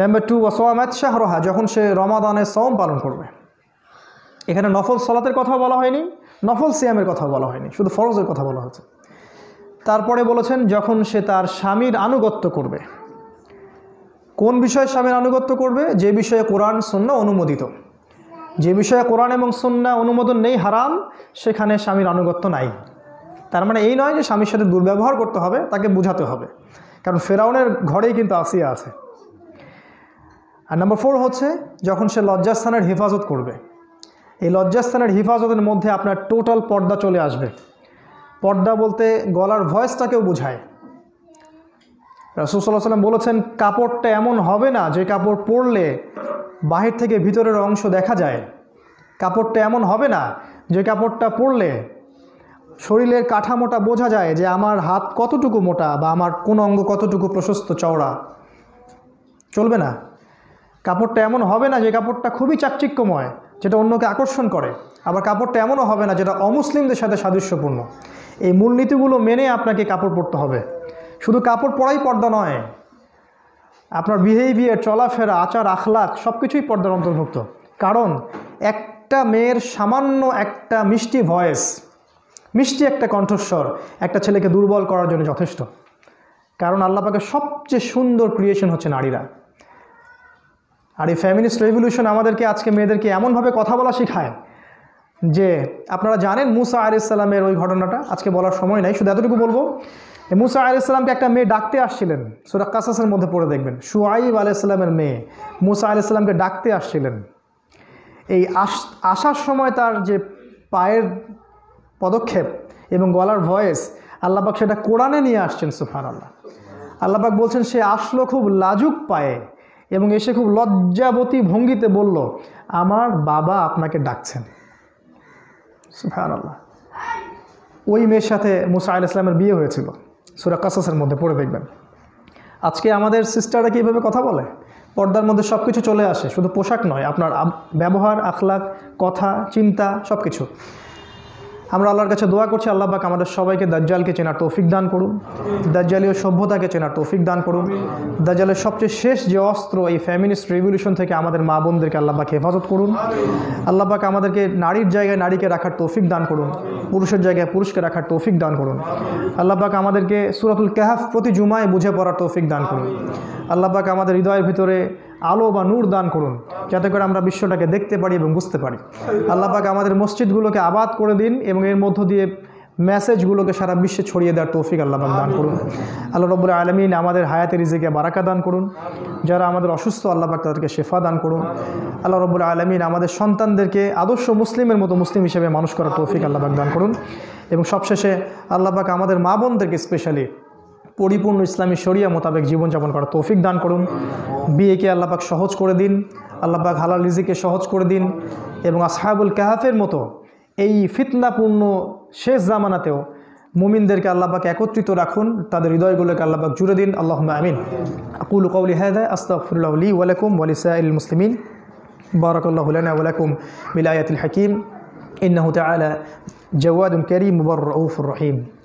নাম্বার টু ওয়াসোয়ামাত শাহরোহা যখন সে রমাদানের সম পালন করবে এখানে নফল সলাতের কথা বলা হয়নি নফল সিয়ামের কথা বলা হয়নি শুধু ফরজের কথা বলা হয়েছে তারপরে বলেছেন যখন সে তার স্বামীর আনুগত্য করবে কোন বিষয়ে স্বামীর আনুগত্য করবে যে বিষয়ে কোরআন সন্না অনুমোদিত যে বিষয়ে কোরআন এবং সন্না অনুমোদন নেই হারাম সেখানে স্বামীর আনুগত্য নাই তার মানে এই নয় যে স্বামীর সাথে দুর্ব্যবহার করতে হবে তাকে বুঝাতে হবে কারণ ফেরাউনের ঘরেই কিন্তু আসিয়া আছে আর নাম্বার ফোর হচ্ছে যখন সে লজ্জাস্থানের হেফাজত করবে এই লজ্জাস্থানের হেফাজতের মধ্যে আপনার টোটাল পর্দা চলে আসবে পর্দা বলতে গলার ভয়েসটাকেও বোঝায় রাসুসাল্লাহ সাল্লাম বলেছেন কাপড়টা এমন হবে না যে কাপড় পরলে বাহির থেকে ভিতরের অংশ দেখা যায় কাপড়টা এমন হবে না যে কাপড়টা পরলে শরীরের কাঠামোটা বোঝা যায় যে আমার হাত কতটুকু মোটা বা আমার কোন অঙ্গ কতটুকু প্রশস্ত চওড়া চলবে না কাপড়টা এমন হবে না যে কাপড়টা খুবই চাকচিক্যময় যেটা অন্যকে আকর্ষণ করে আবার কাপড়টা এমনও হবে না যেটা অমুসলিমদের সাথে সাদৃশ্যপূর্ণ এই মূলনীতিগুলো মেনে আপনাকে কাপড় পরতে হবে শুধু কাপড় পরাই পর্দা নয় আপনার বিহেভিয়ার চলাফেরা আচার আখলাক সব কিছুই পর্দার অন্তর্ভুক্ত কারণ একটা মেয়ের সামান্য একটা মিষ্টি ভয়েস মিষ্টি একটা কণ্ঠস্বর একটা ছেলেকে দুর্বল করার জন্য যথেষ্ট কারণ আল্লাপাকে সবচেয়ে সুন্দর ক্রিয়েশন হচ্ছে নারীরা আর এই ফ্যামিলিস্ট রেভলিউশন আমাদেরকে আজকে মেয়েদেরকে এমনভাবে কথা বলা শেখায় যে আপনারা জানেন মুসা ইসলামের ওই ঘটনাটা আজকে বলার সময় নাই শুধু এতটুকু বলবো মুসা ইসলামকে একটা মেয়ে ডাকতে আসছিলেন সুরা কাসাসের মধ্যে পড়ে দেখবেন সুয়াইব ইসলামের মেয়ে মুসা ইসলামকে ডাকতে আসছিলেন এই আসার সময় তার যে পায়ের পদক্ষেপ এবং গলার ভয়েস আল্লাহবাক সেটা কোরআনে নিয়ে আসছেন সুফান আল্লাহ আল্লাহবাক বলছেন সে আসলো খুব লাজুক পায়ে এবং এসে খুব লজ্জাবতী ভঙ্গিতে বলল আমার বাবা আপনাকে ডাকছেন সুফায়নাল্লাহ আল্লাহ ওই মেয়ের সাথে মুসা আল ইসলামের বিয়ে হয়েছিল সুরা কাসাসের মধ্যে পড়ে দেখবেন আজকে আমাদের সিস্টাররা কি এভাবে কথা বলে পর্দার মধ্যে সব কিছু চলে আসে শুধু পোশাক নয় আপনার ব্যবহার আখলাক কথা চিন্তা সব কিছু আমরা আল্লাহর কাছে দোয়া করছি আল্লাহ পাক আমাদের সবাইকে দাজ্জালকে চেনার তৌফিক দান করুন দাজ্জালীয় সভ্যতাকে চেনার তৌফিক দান করুন দাজ্জালের সবচেয়ে শেষ যে অস্ত্র এই ফ্যামিলিস্ট রেভলিউশন থেকে আমাদের মা বোনদেরকে আল্লাহ পাক হেফাজত করুন আল্লাহ পাক আমাদেরকে নারীর জায়গায় নারীকে রাখার তৌফিক দান করুন পুরুষের জায়গায় পুরুষকে রাখার তৌফিক দান করুন আল্লাহ পাক আমাদেরকে সুরাতুল কাহাফ প্রতি জুমায় বুঝে পড়ার তৌফিক দান করুন আল্লাহ পাক আমাদের হৃদয়ের ভিতরে আলো বা নূর দান করুন যাতে করে আমরা বিশ্বটাকে দেখতে পারি এবং বুঝতে পারি আল্লাপাক আমাদের মসজিদগুলোকে আবাদ করে দিন এবং এর মধ্য দিয়ে মেসেজগুলোকে সারা বিশ্বে ছড়িয়ে দেওয়ার তৌফিক আল্লাহ দান করুন আল্লাহ রব্বুল আলমিন আমাদের হায়াতে রিজিকে বারাকা দান করুন যারা আমাদের অসুস্থ আল্লাহ পাক তাদেরকে শেফা দান করুন আল্লাহ রব্বুল আলমিন আমাদের সন্তানদেরকে আদর্শ মুসলিমের মতো মুসলিম হিসেবে মানুষ করার তৌফিক আল্লাহ দান করুন এবং সবশেষে আল্লাহ পাক আমাদের মা বোনদেরকে স্পেশালি পরিপূর্ণ ইসলামী শরিয়া মোতাবেক জীবনযাপন করার তৌফিক দান করুন বিয়েকে আল্লাপাক সহজ করে দিন আল্লাপাক হালাল রিজিকে সহজ করে দিন এবং আসহাবুল কাহাফের মতো এই ফিতনাপূর্ণ শেষ জামানাতেও মুমিনদেরকে আল্লাপাক একত্রিত রাখুন তাদের হৃদয়গুলোকে আল্লাপাক জুড়ে দিন আল্লাহ আমিন আকুল কৌলি হায়দা আস্তাফুল্লাহ লি ওয়ালাইকুম ওয়ালিসাইল মুসলিমিন বারাকাল্লাহ ওয়ালাইকুম হাকিম ইন্নাহ তাআলা জাওয়াদুন করিম ওয়ার রউফুর রহিম